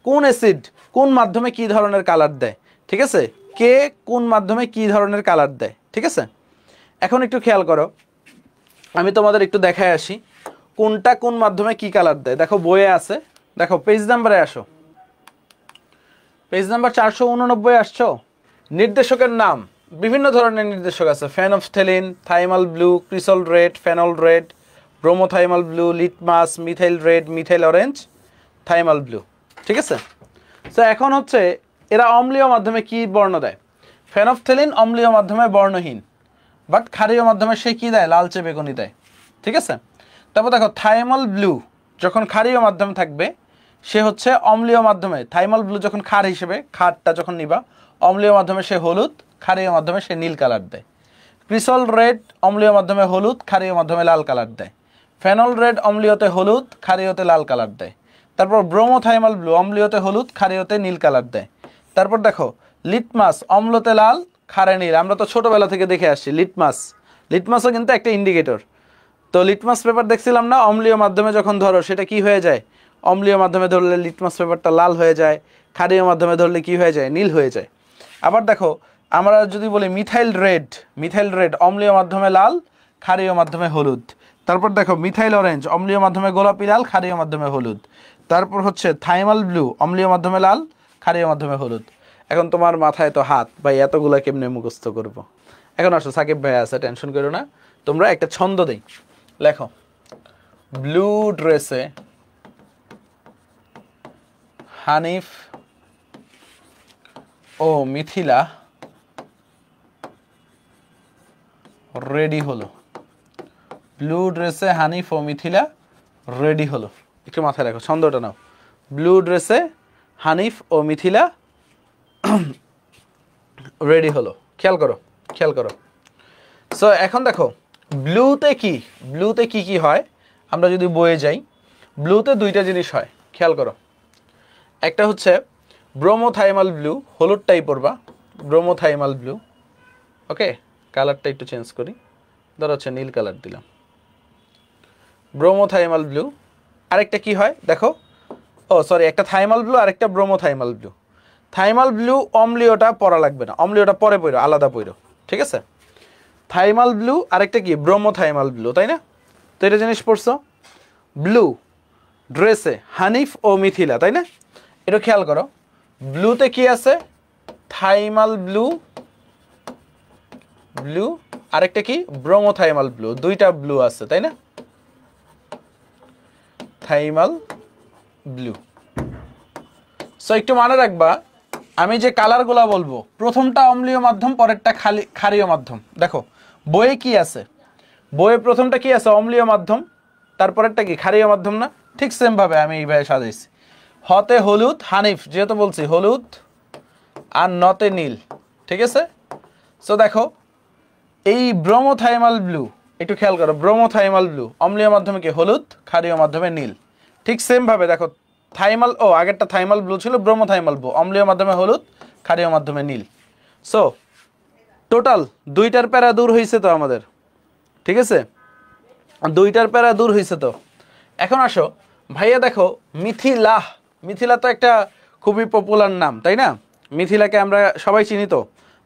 A: কোন অ্যাসিড কোন মাধ্যমে কি ধরনের কালার দেয় ঠিক আছে কে কোন মাধ্যমে কি ধরনের কালার দেয় ঠিক আছে এখন একটু খেয়াল করো আমি তোমাদের একটু দেখায় আসি কোনটা কোন মাধ্যমে কি কালার দেয় দেখো বইয়ে আছে দেখো পেজ নাম্বারে আসো পেজ নাম্বার চারশো উননব্বই আসছো নির্দেশকের নাম বিভিন্ন ধরনের নির্দেশক আছে phenolphthalein thymol blue cresol red phenol red bromothymol blue litmus methyl red methyl orange thymol blue ঠিক আছে তো এখন হচ্ছে এরা অম্লীয় মাধ্যমে কি বর্ণ দেয় ফেনফথেলিন অম্লীয় মাধ্যমে বর্ণহীন বাট ক্ষারীয় মাধ্যমে সে কী দেয় লালচে বেগুনি দেয় ঠিক আছে তারপর দেখো থাইমল ব্লু যখন ক্ষারীয় মাধ্যমে থাকবে সে হচ্ছে অম্লীয় মাধ্যমে থাইমল ব্লু যখন খার হিসেবে খারটা যখন নিবা অম্লীয় মাধ্যমে সে হলুদ ক্ষারীয় মাধ্যমে সে নীল কালার দেয় ক্রিসল রেড অম্লীয় মাধ্যমে হলুদ ক্ষারীয় মাধ্যমে লাল কালার দেয় ফেনল রেড অম্লীয়তে হলুদ ক্ষারীয়তে লাল কালার দেয় তারপর ব্রোমোথাইমাল ব্লু অম্লীয়তে হলুদ ক্ষারীয়তে নীল কালার দেয় তারপর দেখো লিটমাস অম্লতে লাল খারে নীল আমরা তো ছোটবেলা থেকে দেখে আসছি লিটমাস লিটমাসও কিন্তু একটা ইন্ডিকেটর তো লিটমাস পেপার দেখছিলাম না অম্লীয় মাধ্যমে যখন ধরো সেটা কি হয়ে যায় অম্লীয় মাধ্যমে ধরলে লিটমাস পেপারটা লাল হয়ে যায় খারীয় মাধ্যমে ধরলে কি হয়ে যায় নীল হয়ে যায় আবার দেখো আমরা যদি বলি মিথাইল রেড মিথাইল রেড অম্লীয় মাধ্যমে লাল ক্ষারীয় মাধ্যমে হলুদ তারপর দেখো মিথাইল অরেঞ্জ অম্লীয় মাধ্যমে গোলাপি লাল ক্ষারীয় মাধ্যমে হলুদ তারপর হচ্ছে থাইমাল ব্লু অম্লীয় মাধ্যমে লাল ক্ষারের মাধ্যমে হলুদ এখন তোমার মাথায় তো হাত ভাই এতগুলা কেমনে মুখস্থ করব। এখন আসো সাকিব ভাই আছে টেনশন করো না তোমরা একটা ছন্দ দেই লেখো ব্লু ড্রেসে হানিফ ও মিথিলা রেডি হলো ব্লু ড্রেসে হানিফ ও মিথিলা রেডি হলো একটু মাথায় রাখো ছন্দটা নাও ব্লু ড্রেসে হানিফ ও মিথিলা রেডি হলো খেয়াল করো খেয়াল করো সো এখন দেখো ব্লুতে কি ব্লুতে কি কি হয় আমরা যদি বয়ে যাই ব্লুতে দুইটা জিনিস হয় খেয়াল করো একটা হচ্ছে ব্রোমোথাইমাল ব্লু হলুদটাই পরবা ব্রোমোথাইমাল ব্লু ওকে কালারটা একটু চেঞ্জ করি ধর হচ্ছে নীল কালার দিলাম ব্রোমোথাইমাল ব্লু আরেকটা কি হয় দেখো ও oh, সরি একটা থাইমাল ব্লু আর একটা bromothymol blue thymol blue অমলিওটা পরা লাগবে না অমলিওটা পরে পড়ো আলাদা পইরো ঠিক আছে থাইমাল ব্লু আরেকটা কি ব্রোমো থাইমাল ব্লু তাই না তো এটা জিনিস পড়ছো ব্লু ড্রেসে হানিফ ও মিথিলা তাই না এটা খেয়াল করো ব্লুতে কি আছে থাইমাল ব্লু ব্লু আরেকটা কি ব্রোমো থাইমাল ব্লু দুইটা ব্লু আছে তাই না থাইমাল ব্লু সো একটু মনে রাখবা আমি যে কালারগুলা বলবো প্রথমটা অম্লীয় মাধ্যম পরেরটা খালি ক্ষারীয় মাধ্যম দেখো বইয়ে কি আছে বইয়ে প্রথমটা কি আছে অম্লীয় মাধ্যম তারপরেরটা কি ক্ষারীয় মাধ্যম না ঠিক সেমভাবে আমি এইভাবে সাজাইছি হতে হলুদ হানিফ যেহেতু বলছি হলুদ আর নতে নীল ঠিক আছে সো দেখো এই ব্রোমোথাইমাল ব্লু একটু খেয়াল করো ব্রোমোথাইমাল ব্লু অম্লীয় মাধ্যমে কি হলুদ ক্ষারীয় মাধ্যমে নীল ঠিক সেমভাবে দেখো থাইমাল ও আগেরটা থাইমাল ব্লু ছিল ব্রহ্ম থাইমাল ব্লু অম্লীয় মাধ্যমে হলুদ খারীয় মাধ্যমে নীল সো টোটাল দুইটার প্যারা দূর হয়েছে তো আমাদের ঠিক আছে দুইটার প্যারা দূর হয়েছে তো এখন আসো ভাইয়া দেখো মিথিলা মিথিলা তো একটা খুবই পপুলার নাম তাই না মিথিলাকে আমরা সবাই চিনি তো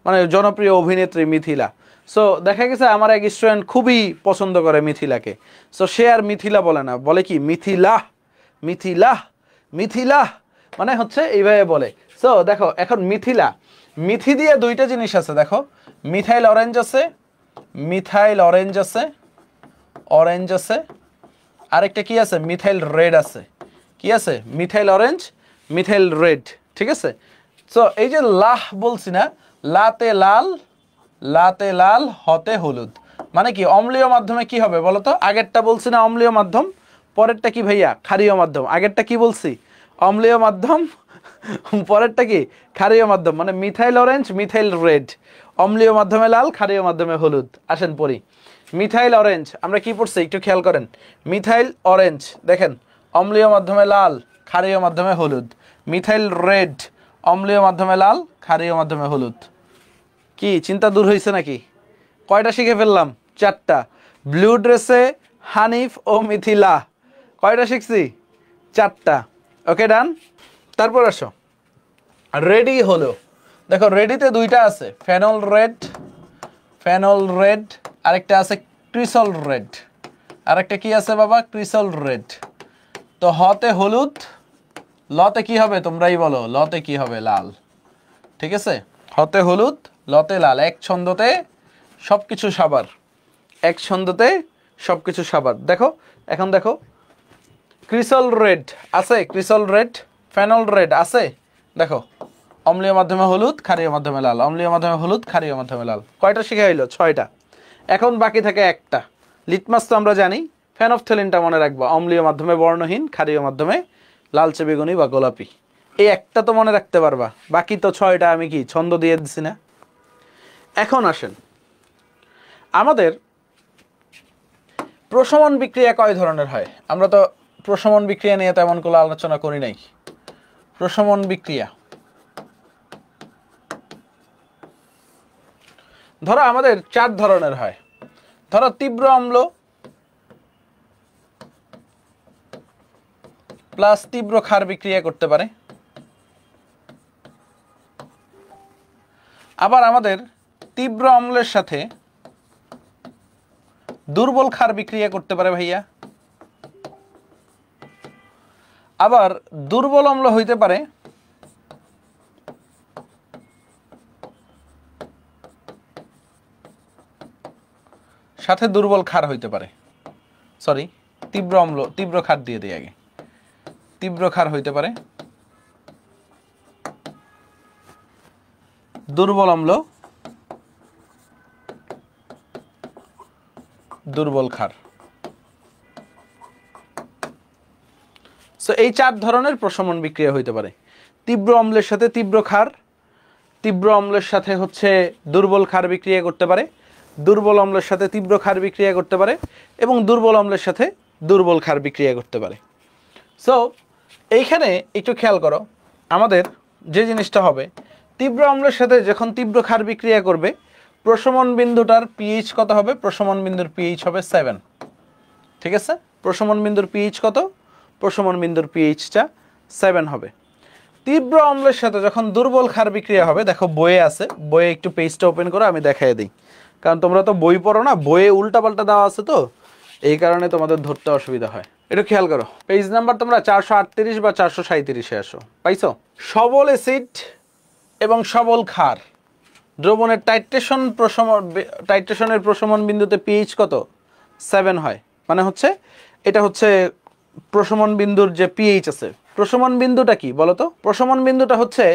A: মানে জনপ্রিয় অভিনেত্রী মিথিলা সো দেখা গেছে আমার এক স্টুডেন্ট খুবই পছন্দ করে মিথিলাকে সো সে আর মিথিলা বলে না বলে কি মিথিলা মিথিলাহ মিথিলাহ মানে হচ্ছে এইভাবে বলে সো দেখো এখন মিথিলা মিথি দিয়ে দুইটা জিনিস আছে দেখো মিথাইল অরেঞ্জ আছে মিথাইল অরেঞ্জ আছে অরেঞ্জ আছে আরেকটা কি আছে মিথাইল রেড আছে কি আছে মিথাইল অরেঞ্জ মিথাইল রেড ঠিক আছে সো এই যে লাহ বলছি না লাতে লাল লাতে লাল হতে হলুদ মানে কি অম্লীয় মাধ্যমে কি হবে বলতো আগেরটা বলছি না অম্লীয় মাধ্যম পরেরটা কি ভাইয়া ক্ষারীয় মাধ্যম আগেরটা কি বলছি অম্লীয় মাধ্যম পরেরটা কি ক্ষারীয় মাধ্যম মানে মিথাইল অরেঞ্জ মিথাইল রেড অম্লীয় মাধ্যমে লাল ক্ষারীয় মাধ্যমে হলুদ আসেন পড়ি মিথাইল অরেঞ্জ আমরা কি পড়ছি একটু খেয়াল করেন মিথাইল অরেঞ্জ দেখেন অম্লীয় মাধ্যমে লাল ক্ষারীয় মাধ্যমে হলুদ মিথাইল রেড অম্লীয় মাধ্যমে লাল ক্ষারীয় মাধ্যমে হলুদ কি চিন্তা দূর হয়েছে নাকি কয়টা শিখে ফেললাম চারটা ব্লু ড্রেসে হানিফ ও মিথিলা কয়টা শিখছি চারটা ওকে ডান তারপর আসো রেডি হলো দেখো রেডিতে দুইটা আছে ফেনল রেড ফেনল রেড আরেকটা আছে ক্রিসল রেড আরেকটা কি আছে বাবা ক্রিসল রেড তো হতে হলুদ লতে কি হবে তোমরাই বলো লতে কি হবে লাল ঠিক আছে হতে হলুদ লতে লাল এক ছন্দতে সব কিছু সাবার এক ছন্দতে সব কিছু সাবার দেখো এখন দেখো ক্রিসল রেড আছে ক্রিসল রেড ফেনল রেড আছে দেখো অম্লীয় মাধ্যমে হলুদ খারীয় মাধ্যমে লাল অম্লীয় মাধ্যমে হলুদ খারীয় মাধ্যমে লাল কয়টা শিখে হইল ছয়টা এখন বাকি থাকে একটা লিটমাস তো আমরা জানি ফ্যানফথেলিনটা মনে রাখবো অম্লীয় মাধ্যমে বর্ণহীন খারীয় মাধ্যমে লালচে বেগুনি বা গোলাপি এই একটা তো মনে রাখতে পারবা বাকি তো ছয়টা আমি কি ছন্দ দিয়ে দিছি না এখন আসেন আমাদের প্রশমন বিক্রিয়া কয় ধরনের হয় আমরা তো প্রশমন বিক্রিয়া নিয়ে তেমন কোনো আলোচনা করি নাই প্রশমন বিক্রিয়া ধরো আমাদের চার ধরনের হয় ধরো তীব্র অম্ল প্লাস তীব্র ক্ষার বিক্রিয়া করতে পারে আবার আমাদের তীব্র অম্লের সাথে দুর্বল ক্ষার বিক্রিয়া করতে পারে ভাইয়া আবার দুর্বল অম্ল হইতে পারে সাথে দুর্বল ক্ষার হইতে পারে সরি তীব্র অম্ল তীব্র ক্ষার দিয়ে দিই আগে তীব্র ক্ষার হইতে পারে দুর্বল অম্ল দুর্বল ক্ষার সো এই চার ধরনের প্রশমন বিক্রিয়া হইতে পারে তীব্র অম্লের সাথে তীব্র ক্ষার তীব্র অম্লের সাথে হচ্ছে দুর্বল ক্ষার বিক্রিয়া করতে পারে দুর্বল অম্লের সাথে তীব্র ক্ষার বিক্রিয়া করতে পারে এবং দুর্বল অম্লের সাথে দুর্বল ক্ষার বিক্রিয়া করতে পারে সো এইখানে একটু খেয়াল করো আমাদের যে জিনিসটা হবে তীব্র অম্লের সাথে যখন তীব্র ক্ষার বিক্রিয়া করবে প্রশমন বিন্দুটার পিএইচ কত হবে প্রশমন বিন্দুর পিএইচ হবে সেভেন ঠিক আছে প্রশমন বিন্দুর পিএইচ কত প্রশমন বিন্দুর পিএইচটা সেভেন হবে তীব্র অম্লের সাথে যখন দুর্বল ক্ষার বিক্রিয়া হবে দেখো বইয়ে আছে বইয়ে একটু পেজটা ওপেন করে আমি দেখাই দিই কারণ তোমরা তো বই পড়ো না বইয়ে উল্টাপাল্টা দেওয়া আছে তো এই কারণে তোমাদের ধরতে অসুবিধা হয় একটু খেয়াল করো পেজ নাম্বার তোমরা চারশো আটত্রিশ বা চারশো সাঁত্রিশে আসো পাইছো সবল অ্যাসিড এবং সবল ক্ষার দ্রবণের টাইট্রেশন প্রশম টাইট্রেশনের প্রশমন বিন্দুতে পিএইচ কত সেভেন হয় মানে হচ্ছে এটা হচ্ছে প্রশমন বিন্দুর যে পিএইচ আছে প্রশমন বিন্দুটা কি বলতো প্রশমন বিন্দুটা হচ্ছে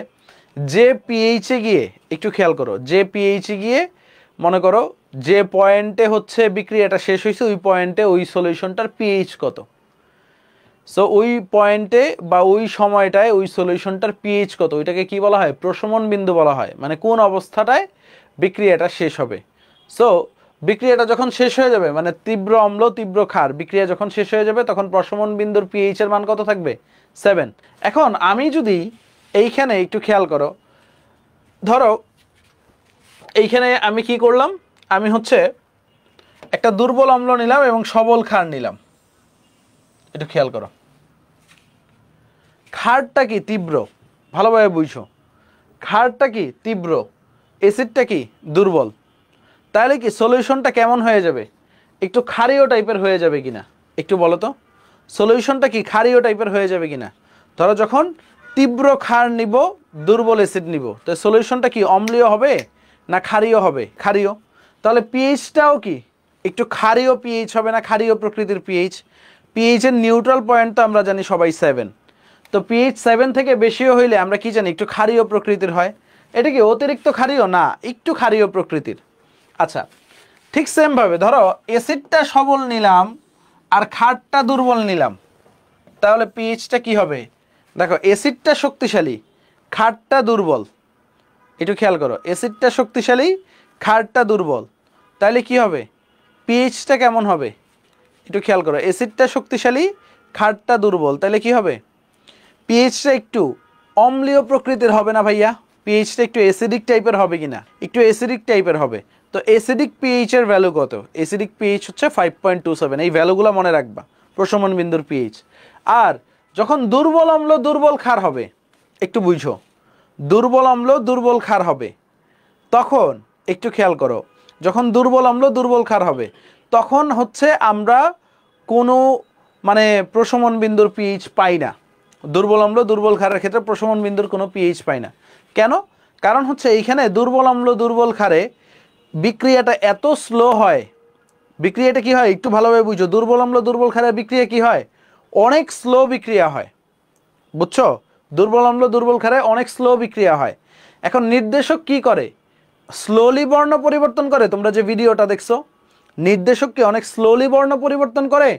A: যে পিএইচে গিয়ে একটু খেয়াল করো যে পিএইচে গিয়ে মনে করো যে পয়েন্টে হচ্ছে বিক্রিয়াটা শেষ হয়েছে ওই পয়েন্টে ওই সলিউশনটার পিএইচ কত সো ওই পয়েন্টে বা ওই সময়টায় ওই সলিউশনটার পিএইচ কত ওইটাকে কি বলা হয় প্রশমন বিন্দু বলা হয় মানে কোন অবস্থাটায় বিক্রিয়াটা শেষ হবে সো বিক্রিয়াটা যখন শেষ হয়ে যাবে মানে তীব্র অম্ল তীব্র খার বিক্রিয়া যখন শেষ হয়ে যাবে তখন প্রশমন বিন্দুর পিএইচ এর মান কত থাকবে সেভেন এখন আমি যদি এইখানে একটু খেয়াল করো ধরো এইখানে আমি কি করলাম আমি হচ্ছে একটা দুর্বল অম্ল নিলাম এবং সবল খার নিলাম একটু খেয়াল করো খারটা কি তীব্র ভালোভাবে বুঝো খারটা কি তীব্র অ্যাসিডটা কি দুর্বল তাহলে কি সলিউশনটা কেমন হয়ে যাবে একটু খারিও টাইপের হয়ে যাবে কিনা একটু বলো তো সলিউশনটা কি খারিও টাইপের হয়ে যাবে কিনা ধরো যখন তীব্র ক্ষার নিব দুর্বল অ্যাসিড নিব তো সলিউশনটা কি অম্লীয় হবে না ক্ষারীয় হবে ক্ষারীয় তাহলে পিএইচটাও কি একটু খারিও পিএইচ হবে না খারিও প্রকৃতির পিএইচ পিএইচের নিউট্রাল পয়েন্ট তো আমরা জানি সবাই সেভেন তো পিএইচ সেভেন থেকে বেশিও হইলে আমরা কি জানি একটু খারিও প্রকৃতির হয় এটা কি অতিরিক্ত খারিও না একটু খারিও প্রকৃতির আচ্ছা ঠিক সেমভাবে ধরো অ্যাসিডটা সবল নিলাম আর খাটটা দুর্বল নিলাম তাহলে পিএইচটা কি হবে দেখো অ্যাসিডটা শক্তিশালী খাটটা দুর্বল একটু খেয়াল করো অ্যাসিডটা শক্তিশালী খাটটা দুর্বল তাহলে কি হবে পিএইচটা কেমন হবে একটু খেয়াল করো অ্যাসিডটা শক্তিশালী খাটটা দুর্বল তাহলে কি হবে পিএইচটা একটু অম্লীয় প্রকৃতির হবে না ভাইয়া পিএইচটা একটু অ্যাসিডিক টাইপের হবে কি না একটু অ্যাসিডিক টাইপের হবে তো অ্যাসিডিক পিএইচ এর ভ্যালু কত অ্যাসিডিক পিএইচ হচ্ছে ফাইভ পয়েন্ট টু সেভেন এই ভ্যালুগুলো মনে রাখবা প্রশমন বিন্দুর পিএইচ আর যখন দুর্বল অম্ল দুর্বল ক্ষার হবে একটু বুঝো দুর্বল অম্ল দুর্বল ক্ষার হবে তখন একটু খেয়াল করো যখন দুর্বল অম্ল দুর্বল ক্ষার হবে তখন হচ্ছে আমরা কোনো মানে প্রশমন বিন্দুর পিএইচ পাই না দুর্বল অম্ল দুর্বল ক্ষারের ক্ষেত্রে প্রশমন বিন্দুর কোনো পিএইচ পাই না কেন কারণ হচ্ছে এইখানে দুর্বল অম্ল দুর্বল খারে বিক্রিয়াটা এত স্লো হয় বিক্রিয়াটা কি হয় একটু ভালোভাবে বুঝো দুর্বল অম্ল দুর্বল খারে বিক্রিয়া কি হয় অনেক স্লো বিক্রিয়া হয় বুঝছো দুর্বল অম্ল দুর্বল ক্ষারে অনেক স্লো বিক্রিয়া হয় এখন নির্দেশক কি করে স্লোলি বর্ণ পরিবর্তন করে তোমরা যে ভিডিওটা দেখছো নির্দেশককে অনেক স্লোলি বর্ণ পরিবর্তন করে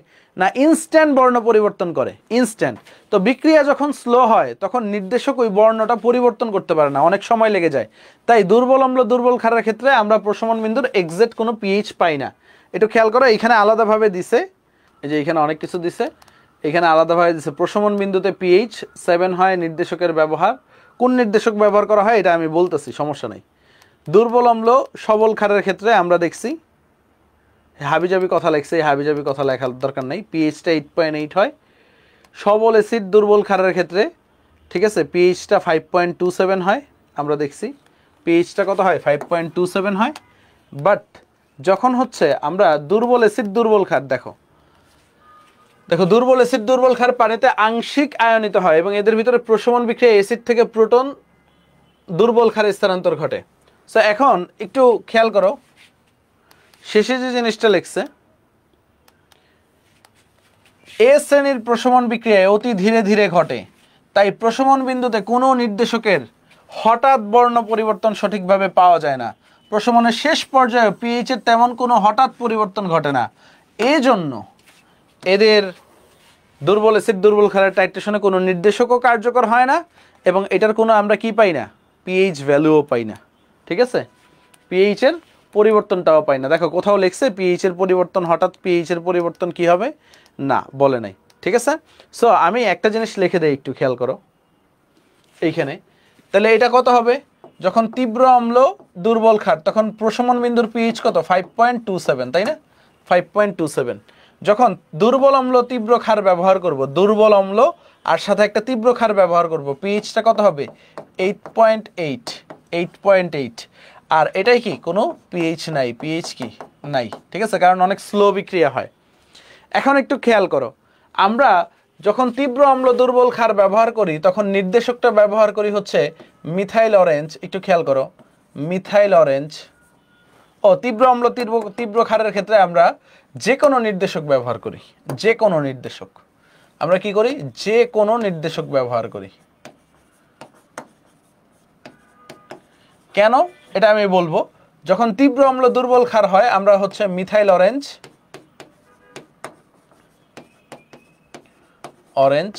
A: না ইনস্ট্যান্ট বর্ণ পরিবর্তন করে ইনস্ট্যান্ট তো বিক্রিয়া যখন স্লো হয় তখন নির্দেশক ওই বর্ণটা পরিবর্তন করতে পারে না অনেক সময় লেগে যায় তাই দুর্বল অম্ল দুর্বল খারার ক্ষেত্রে আমরা প্রশমন বিন্দুর এক্সাক্ট কোনো পিএইচ পাই না একটু খেয়াল করো এখানে আলাদাভাবে দিছে এই যে এখানে অনেক কিছু দিছে এখানে আলাদাভাবে দিছে প্রশমন বিন্দুতে পিএইচ সেভেন হয় নির্দেশকের ব্যবহার কোন নির্দেশক ব্যবহার করা হয় এটা আমি বলতেছি সমস্যা নেই দুর্বল অম্ল সবল খারের ক্ষেত্রে আমরা দেখছি হাবিজাবি কথা লেখছে এই হাবিজাবি কথা লেখার দরকার নাই পিএইচটা এইট পয়েন্ট এইট হয় সবল অ্যাসিড দুর্বল খারের ক্ষেত্রে ঠিক আছে পিএইচটা ফাইভ পয়েন্ট টু সেভেন হয় আমরা দেখছি পিএইচটা কত হয় ফাইভ পয়েন্ট টু সেভেন হয় বাট যখন হচ্ছে আমরা দুর্বল অ্যাসিড দুর্বল খার দেখো দেখো দুর্বল অ্যাসিড দুর্বল খার পানিতে আংশিক আয়নিত হয় এবং এদের ভিতরে প্রশমন বিক্রিয়া অ্যাসিড থেকে প্রোটন দুর্বল খারে স্থানান্তর ঘটে সো এখন একটু খেয়াল করো শেষে যে জিনিসটা লেখছে এ শ্রেণীর প্রশমন বিক্রিয়ায় অতি ধীরে ধীরে ঘটে তাই প্রশমন বিন্দুতে কোনো নির্দেশকের হঠাৎ বর্ণ পরিবর্তন সঠিকভাবে পাওয়া যায় না প্রশমনের শেষ পর্যায়ে পিএইচের তেমন কোনো হঠাৎ পরিবর্তন ঘটে না এই জন্য এদের দুর্বল এসিড দুর্বল খেলার টাইট্রেশনে কোনো নির্দেশকও কার্যকর হয় না এবং এটার কোনো আমরা কি পাই না পিএইচ ভ্যালুও পাই না ঠিক আছে পিএইচের পরিবর্তনটাও পাই না দেখো কোথাও লেখছে পিএইচ এর পরিবর্তন হঠাৎ পিএইচ এর পরিবর্তন কি হবে না বলে নাই ঠিক আছে সো আমি একটা জিনিস লিখে দেই একটু খেয়াল করো এইখানে তাহলে এটা কত হবে যখন তীব্র অম্ল দুর্বল খাট তখন প্রশমন বিন্দুর পিএইচ কত ফাইভ পয়েন্ট টু সেভেন তাই না ফাইভ পয়েন্ট টু সেভেন যখন দুর্বল অম্ল তীব্র ক্ষার ব্যবহার করব দুর্বল অম্ল আর সাথে একটা তীব্র ক্ষার ব্যবহার করব পিএইচটা কত হবে eight point eight eight point eight আর এটাই কি কোনো পিএইচ নাই পিএইচ কি নাই ঠিক আছে কারণ অনেক স্লো বিক্রিয়া হয় এখন একটু খেয়াল করো আমরা যখন তীব্র অম্ল দুর্বল ক্ষার ব্যবহার করি তখন নির্দেশকটা ব্যবহার করি হচ্ছে মিথাইল অরেঞ্জ একটু খেয়াল করো মিথাইল অরেঞ্জ ও তীব্র অম্ল তীব্র তীব্র ক্ষারের ক্ষেত্রে আমরা যে কোনো নির্দেশক ব্যবহার করি যে কোনো নির্দেশক আমরা কি করি যে কোনো নির্দেশক ব্যবহার করি কেন এটা আমি বলবো যখন তীব্র অম্ল দুর্বল ক্ষার হয় আমরা হচ্ছে মিথাইল অরেঞ্জ অরেঞ্জ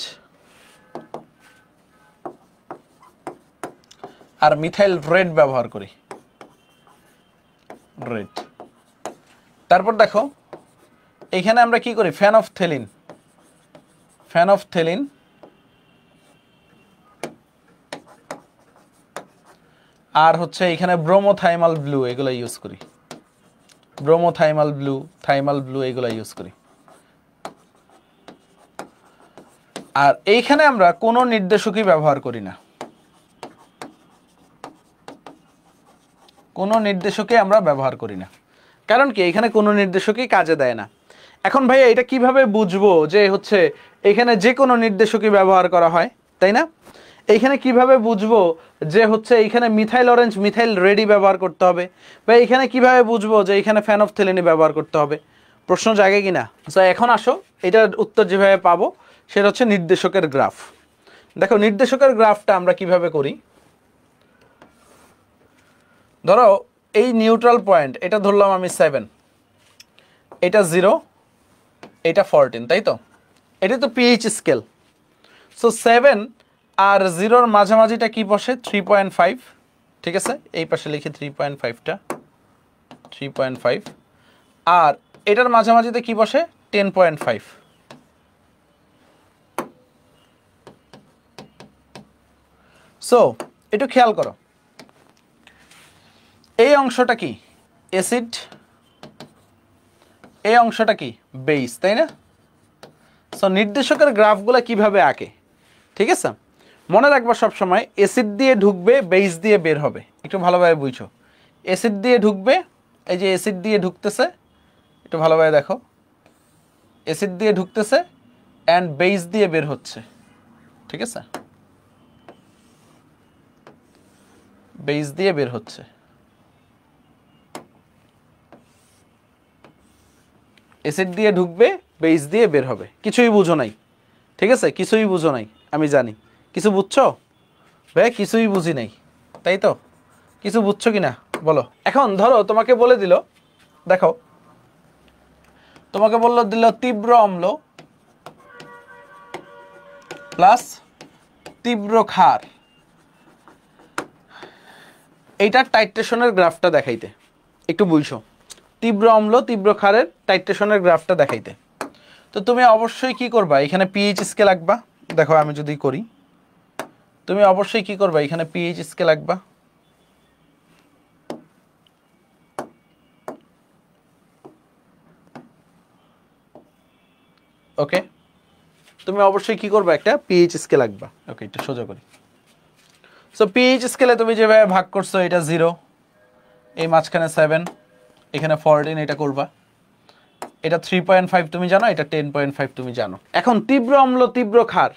A: আর মিথাইল রেড ব্যবহার করি রেড তারপর দেখো এখানে আমরা কি করি phenolphthalein phenolphthalein আর হচ্ছে এখানে ব্রোমোথাইমাল ব্লু এগুলো ইউজ করি ব্রোমোথাইমাল ব্লু থাইমাল ব্লু এগুলো ইউজ করি আর এইখানে আমরা কোনো নির্দেশকই ব্যবহার করি না কোনো নির্দেশকে আমরা ব্যবহার করি না কারণ কি এখানে কোনো নির্দেশকই কাজে দেয় না এখন ভাইয়া এটা কিভাবে বুঝবো যে হচ্ছে এখানে যে কোনো নির্দেশকই ব্যবহার করা হয় তাই না এইখানে কিভাবে বুঝবো যে হচ্ছে এইখানে মিথাইল অরেঞ্জ মিথাইল রেডি ব্যবহার করতে হবে বা এইখানে কিভাবে বুঝবো যে এইখানে থেলেনি ব্যবহার করতে হবে প্রশ্ন জাগে কি না এখন আসো এটার উত্তর যেভাবে পাবো সেটা হচ্ছে নির্দেশকের গ্রাফ দেখো নির্দেশকের গ্রাফটা আমরা কিভাবে করি ধরো এই নিউট্রাল পয়েন্ট এটা ধরলাম আমি সেভেন এটা জিরো এটা ফরটিন তাই তো এটা তো পিএইচ স্কেল সো সেভেন আর জিরোর মাঝামাঝিটা কি বসে থ্রি পয়েন্ট ফাইভ ঠিক আছে এই পাশে লিখি থ্রি পয়েন্ট ফাইভটা থ্রি পয়েন্ট ফাইভ আর এটার মাঝামাঝিতে কি বসে টেন পয়েন্ট ফাইভ সো একটু খেয়াল করো এই অংশটা কি এসিড এই অংশটা কি বেইস তাই না সো নির্দেশকের গ্রাফগুলো কিভাবে আঁকে ঠিক আছে মনে সব সবসময় এসিড দিয়ে ঢুকবে বেস দিয়ে বের হবে একটু ভালোভাবে বুঝছো এসিড দিয়ে ঢুকবে এই যে এসিড দিয়ে ঢুকতেছে একটু ভালোভাবে দেখো এসিড দিয়ে ঢুকতেছে অ্যান্ড বেস দিয়ে বের হচ্ছে ঠিক আছে বেস দিয়ে বের হচ্ছে এসিড দিয়ে ঢুকবে বেস দিয়ে বের হবে কিছুই বুঝো নাই ঠিক আছে কিছুই বুঝো নাই আমি জানি কিছু বুঝছো ভাই কিছুই বুঝি নাই তাই তো কিছু বুঝছো কি না বলো এখন ধরো তোমাকে বলে দিল দেখো তোমাকে বললো দিল তীব্র অম্ল প্লাস তীব্র ক্ষার এইটার টাইট্রেশনের গ্রাফটা দেখাইতে একটু বুঝছো তীব্র অম্ল তীব্র ক্ষারের টাইট্রেশনের গ্রাফটা দেখাইতে তো তুমি অবশ্যই কি করবা এখানে পিএইচ স্কেল আঁকবা দেখো আমি যদি করি তুমি অবশ্যই কি করবা এখানে পিএইচ স্কেল আঁকবা ওকে তুমি অবশ্যই কি করবে একটা পিএইচ স্কেল আঁকবা ওকে এটা সোজা করি সো পিএইচ স্কেলে তুমি যেভাবে ভাগ করছো এটা জিরো এই মাঝখানে সেভেন এখানে ফরটিন এটা করবা এটা থ্রি পয়েন্ট ফাইভ তুমি জানো এটা টেন পয়েন্ট ফাইভ তুমি জানো এখন তীব্র অম্ল তীব্র খার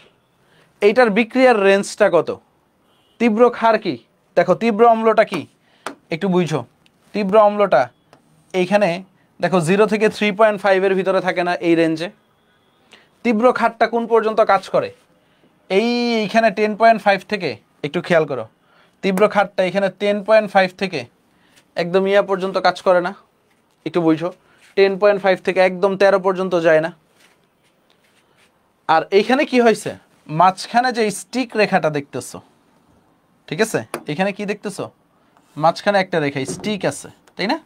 A: এইটার বিক্রিয়ার রেঞ্জটা কত তীব্র ক্ষার কি দেখো তীব্র অম্লটা কি একটু বুঝো তীব্র অম্লটা এইখানে দেখো জিরো থেকে থ্রি পয়েন্ট ফাইভের ভিতরে থাকে না এই রেঞ্জে তীব্র খাটটা কোন পর্যন্ত কাজ করে এই এইখানে টেন পয়েন্ট ফাইভ থেকে একটু খেয়াল করো তীব্র খাটটা এখানে টেন পয়েন্ট ফাইভ থেকে একদম ইয়া পর্যন্ত কাজ করে না একটু বুঝো টেন পয়েন্ট ফাইভ থেকে একদম তেরো পর্যন্ত যায় না আর এইখানে কি হয়েছে মাঝখানে যে স্টিক রেখাটা দেখতেছো ঠিক আছে এখানে কি দেখতেছ মাঝখানে একটা রেখা স্টিক আছে তাই না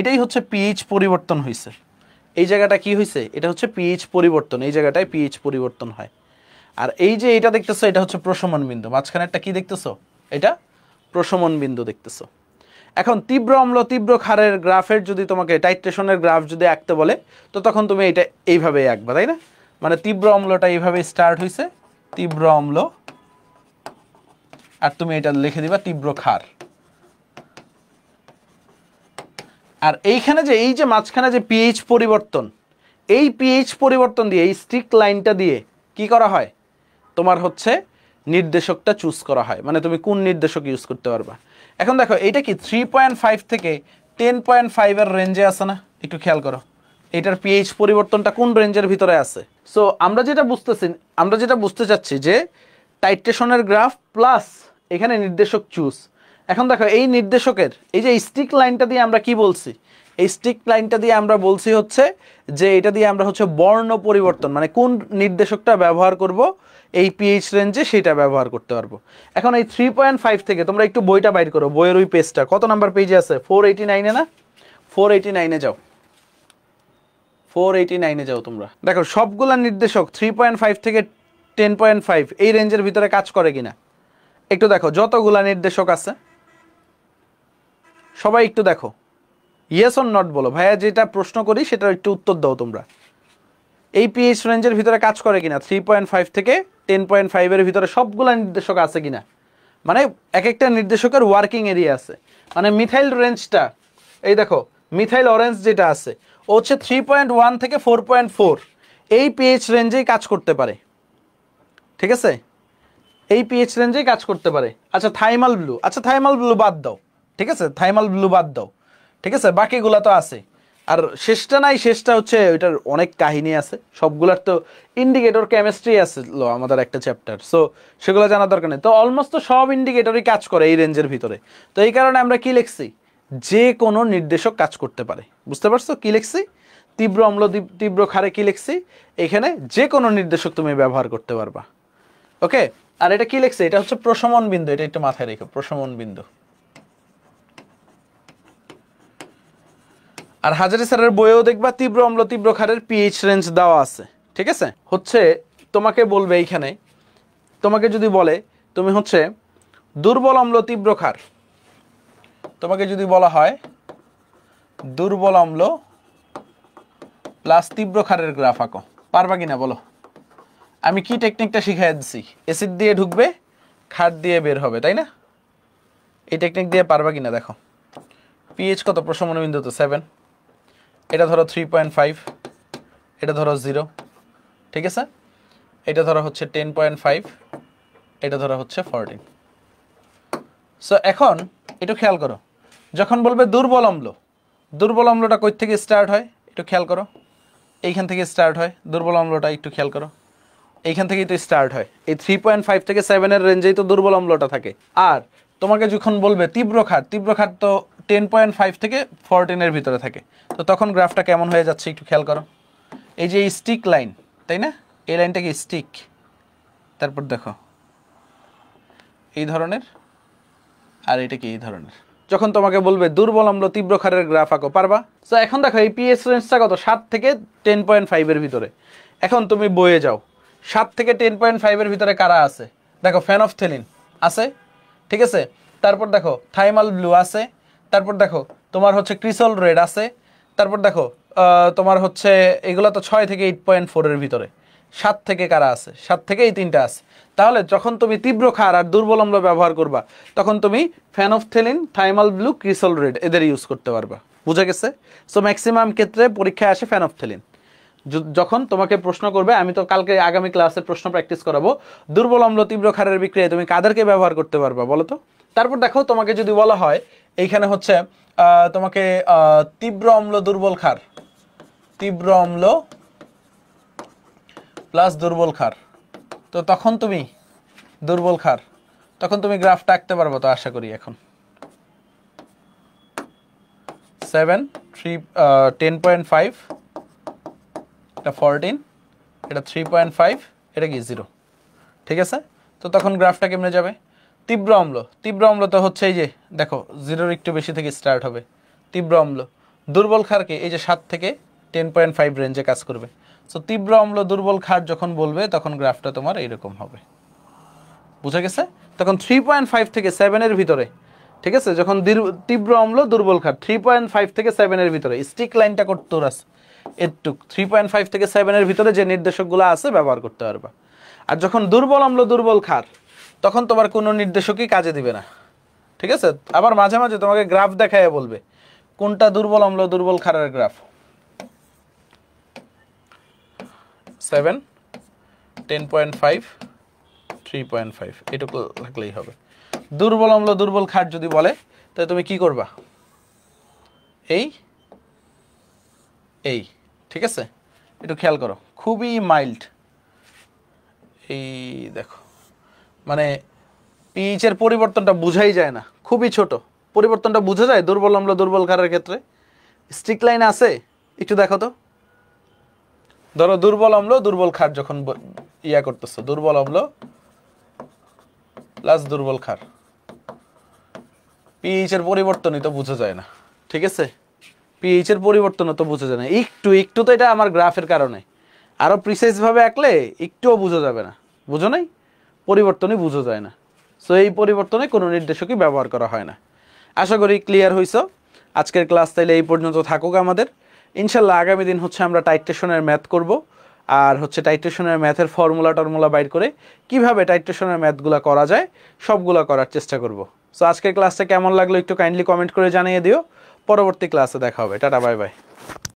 A: এটাই হচ্ছে পিএইচ পরিবর্তন হয়েছে এই জায়গাটা কি হয়েছে এটা হচ্ছে পিএইচ পরিবর্তন এই জায়গাটায় পিএইচ পরিবর্তন হয় আর এই যে এটা দেখতেছো এটা হচ্ছে প্রশমন বিন্দু মাঝখানে একটা কি দেখতেছো এটা প্রশমন বিন্দু দেখতেছো এখন তীব্র অম্ল তীব্র ক্ষারের গ্রাফের যদি তোমাকে টাইট্রেশনের গ্রাফ যদি আঁকতে বলে তো তখন তুমি এটা এইভাবেই আঁকবা তাই না মানে তীব্র অম্লটা এইভাবে স্টার্ট হয়েছে তীব্র অম্ল আর তুমি এটা লিখে দিবা তীব্র ক্ষার আর এইখানে যে এই যে মাঝখানে যে পিএইচ পরিবর্তন এই পিএইচ পরিবর্তন দিয়ে এই স্টিক লাইনটা দিয়ে কি করা হয় তোমার হচ্ছে নির্দেশকটা চুজ করা হয় মানে তুমি কোন নির্দেশক ইউজ করতে পারবা এখন দেখো এইটা কি থ্রি পয়েন্ট ফাইভ থেকে টেন পয়েন্ট ফাইভের রেঞ্জে আছে না একটু খেয়াল করো এটার পিএইচ পরিবর্তনটা কোন রেঞ্জের ভিতরে আছে সো আমরা যেটা বুঝতেছি আমরা যেটা বুঝতে চাচ্ছি যে টাইট্রেশনের গ্রাফ প্লাস এখানে নির্দেশক চুজ এখন দেখো এই নির্দেশকের এই যে স্টিক লাইনটা দিয়ে আমরা কি বলছি এই স্টিক লাইনটা দিয়ে আমরা বলছি হচ্ছে যে এটা দিয়ে আমরা হচ্ছে বর্ণ পরিবর্তন মানে কোন নির্দেশকটা ব্যবহার করব এই পিএইচ রেঞ্জে সেটা ব্যবহার করতে পারবো এখন এই থ্রি পয়েন্ট ফাইভ থেকে তোমরা একটু বইটা বাইর করো বইয়ের ওই পেজটা কত নাম্বার পেজে আছে ফোর এইটি নাইনে না ফোর এইটি নাইনে যাও ফোর এইটি যাও তোমরা দেখো সবগুলা নির্দেশক থ্রি থেকে টেন এই রেঞ্জের ভিতরে কাজ করে কিনা একটু দেখো যতগুলা নির্দেশক আছে সবাই একটু দেখো ইয়েস অন নট বলো ভাইয়া যেটা প্রশ্ন করি সেটার একটু উত্তর দাও তোমরা এই পিএইচ রেঞ্জের ভিতরে কাজ করে কিনা থ্রি পয়েন্ট ফাইভ থেকে টেন পয়েন্ট ফাইভের ভিতরে সবগুলা নির্দেশক আছে কিনা মানে এক একটা নির্দেশকের ওয়ার্কিং এরিয়া আছে মানে মিথাইল রেঞ্জটা এই দেখো মিথাইল অরেঞ্জ যেটা আছে হচ্ছে থ্রি পয়েন্ট ওয়ান থেকে ফোর পয়েন্ট ফোর এই পিএইচ রেঞ্জেই কাজ করতে পারে ঠিক আছে এই পিএইচ রেঞ্জেই কাজ করতে পারে আচ্ছা থাইমাল ব্লু আচ্ছা থাইমাল ব্লু বাদ দাও ঠিক আছে থাইমাল ব্লু বাদ দাও ঠিক আছে বাকিগুলা তো আছে আর শেষটা নাই শেষটা হচ্ছে ওইটার অনেক কাহিনী আছে সবগুলার তো ইন্ডিকেটর কেমিস্ট্রি আছে আমাদের একটা চ্যাপ্টার সো সেগুলো জানার দরকার নেই তো অলমোস্ট তো সব ইন্ডিকেটরই কাজ করে এই রেঞ্জের ভিতরে তো এই কারণে আমরা কি লিখছি যে কোনো নির্দেশক কাজ করতে পারে বুঝতে পারছো কী লিখছি তীব্র অম্ল তীব্র খারে কী লিখছি এখানে যে কোনো নির্দেশক তুমি ব্যবহার করতে পারবা ওকে আর এটা কী লিখছে এটা হচ্ছে প্রশমন বিন্দু এটা একটু মাথায় রেখো প্রশমন বিন্দু আর হাজারি স্যারের বইয়েও দেখবা তীব্র অম্ল তীব্র খারের পিএইচ রেঞ্জ দেওয়া আছে ঠিক আছে হচ্ছে তোমাকে বলবে এইখানে তোমাকে যদি বলে তুমি হচ্ছে দুর্বল অম্ল তীব্র খার তোমাকে যদি বলা হয় দুর্বল অম্ল প্লাস তীব্র খারের গ্রাফ আঁকো পারবা কিনা বলো আমি কি টেকনিকটা শিখাই দিচ্ছি অ্যাসিড দিয়ে ঢুকবে খাট দিয়ে বের হবে তাই না এই টেকনিক দিয়ে পারবা কিনা দেখো পিএইচ কত বিন্দু তো সেভেন এটা ধরো থ্রি পয়েন্ট ফাইভ এটা ধরো জিরো ঠিক আছে এটা ধরো হচ্ছে টেন পয়েন্ট ফাইভ এটা ধরো হচ্ছে ফরটিন সো এখন এটা খেয়াল করো যখন বলবে দুর্বল অম্ল দুর্বল অম্লটা কই থেকে স্টার্ট হয় একটু খেয়াল করো এইখান থেকে স্টার্ট হয় দুর্বল অম্লটা একটু খেয়াল করো এইখান থেকেই তো স্টার্ট হয় এই থ্রি পয়েন্ট ফাইভ থেকে সেভেনের রেঞ্জেই তো দুর্বল অম্লটা থাকে আর তোমাকে যখন বলবে তীব্র খাট তীব্র খাট তো টেন পয়েন্ট ফাইভ থেকে ফোরটিনের ভিতরে থাকে তো তখন গ্রাফটা কেমন হয়ে যাচ্ছে একটু খেয়াল করো এই যে এই স্টিক লাইন তাই না এই লাইনটাকে স্টিক তারপর দেখো এই ধরনের আর এটা কি এই ধরনের যখন তোমাকে বলবে দুর্বল অম্ল তীব্র খারের গ্রাফ আঁকো পারবা তো এখন দেখো এই পিএস রেঞ্জটা কত সাত থেকে টেন পয়েন্ট ফাইভের ভিতরে এখন তুমি বয়ে যাও সাত থেকে টেন পয়েন্ট ফাইভের ভিতরে কারা আছে দেখো ফ্যান অফ থেলিন আছে ঠিক আছে তারপর দেখো থাইমাল ব্লু আছে তারপর দেখো তোমার হচ্ছে ক্রিসল রেড আছে তারপর দেখো তোমার হচ্ছে এগুলো তো ছয় থেকে এইট পয়েন্ট ফোরের ভিতরে সাত থেকে কারা আছে সাত থেকে এই তিনটা আছে তাহলে যখন তুমি তীব্র খার আর দুর্বল অম্ল ব্যবহার করবা তখন তুমি phenolphthalein thymol blue cresol red এদের ইউজ করতে পারবা বুঝে গেছে সো ম্যাক্সিমাম ক্ষেত্রে পরীক্ষায় আসে ফ্যানোফথেলিন যখন তোমাকে প্রশ্ন করবে আমি তো কালকে আগামী ক্লাসের প্রশ্ন প্র্যাকটিস করাবো দুর্বল অম্ল তীব্র খারের বিক্রিয়ায় তুমি কাদেরকে ব্যবহার করতে পারবা বলো তো তারপর দেখো তোমাকে যদি বলা হয় এইখানে হচ্ছে তোমাকে তীব্র অম্ল দুর্বল খার তীব্র অম্ল প্লাস দুর্বল খার তো তখন তুমি দুর্বল খার তখন তুমি গ্রাফটা আঁকতে পারবো তো আশা করি এখন seven three ten point five এটা ফোরটিন এটা থ্রি পয়েন্ট ফাইভ এটা কি জিরো ঠিক আছে তো তখন গ্রাফটা কেমনে যাবে তীব্র অম্ল তীব্র অম্ল তো হচ্ছে এই যে দেখো জিরোর একটু বেশি থেকে স্টার্ট হবে তীব্র অম্ল দুর্বল খারকে এই যে সাত থেকে টেন পয়েন্ট ফাইভ রেঞ্জে কাজ করবে সো তীব্র অম্ল দুর্বল খার যখন বলবে তখন গ্রাফটা তোমার এইরকম হবে বুঝা গেছে তখন থ্রি পয়েন্ট ফাইভ থেকে সেভেনের ভিতরে ঠিক আছে যখন তীব্র অম্ল দুর্বল খার থ্রি পয়েন্ট ফাইভ থেকে সেভেনের ভিতরে স্টিক লাইনটা করতে আছে এটুক থ্রি পয়েন্ট ফাইভ থেকে সেভেনের ভিতরে যে নির্দেশকগুলো আছে ব্যবহার করতে পারবা আর যখন দুর্বল অম্ল দুর্বল খার তখন তোমার কোনো নির্দেশকই কাজে দিবে না ঠিক আছে আবার মাঝে মাঝে তোমাকে গ্রাফ দেখায় বলবে কোনটা দুর্বল অম্ল দুর্বল খারের graph seven ten point five three point five এটুকু লাগলেই হবে দুর্বল অম্ল দুর্বল খাট যদি বলে তাহলে তুমি কি করবা এই এই ঠিক আছে একটু খেয়াল করো খুবই মাইল্ড এই দেখো মানে পিএইচের পরিবর্তনটা বুঝাই যায় না খুবই ছোট পরিবর্তনটা বুঝা যায় দুর্বল অম্ল দুর্বল খারের ক্ষেত্রে স্টিক লাইন আছে একটু দেখো তো ধরো দুর্বল অম্ল দুর্বল খার যখন ইয়া করতেছো দুর্বল অম্ল প্লাস দুর্বল খার পিএইচ এর পরিবর্তনই তো বুঝা যায় না ঠিক আছে পিএইচ এর পরিবর্তনও তো বুঝে যায় না একটু একটু তো এটা আমার গ্রাফের কারণে আরও ভাবে আঁকলে একটুও বোঝা যাবে না বুঝো নাই পরিবর্তনই বুঝা যায় না সো এই পরিবর্তনে কোনো নির্দেশকই ব্যবহার করা হয় না আশা করি ক্লিয়ার হইছ আজকের ক্লাস তাইলে এই পর্যন্ত থাকুক আমাদের ইনশাল্লাহ আগামী দিন হচ্ছে আমরা টাইট্রেশনের ম্যাথ করব আর হচ্ছে টাইট্রেশনের ম্যাথের ফর্মুলা টর্মুলা বাইর করে কিভাবে টাইট্রেশনের ম্যাথগুলো করা যায় সবগুলো করার চেষ্টা করব সো আজকের ক্লাসটা কেমন লাগলো একটু কাইন্ডলি কমেন্ট করে জানিয়ে দিও পরবর্তী ক্লাসে দেখা হবে টাটা বাই বাই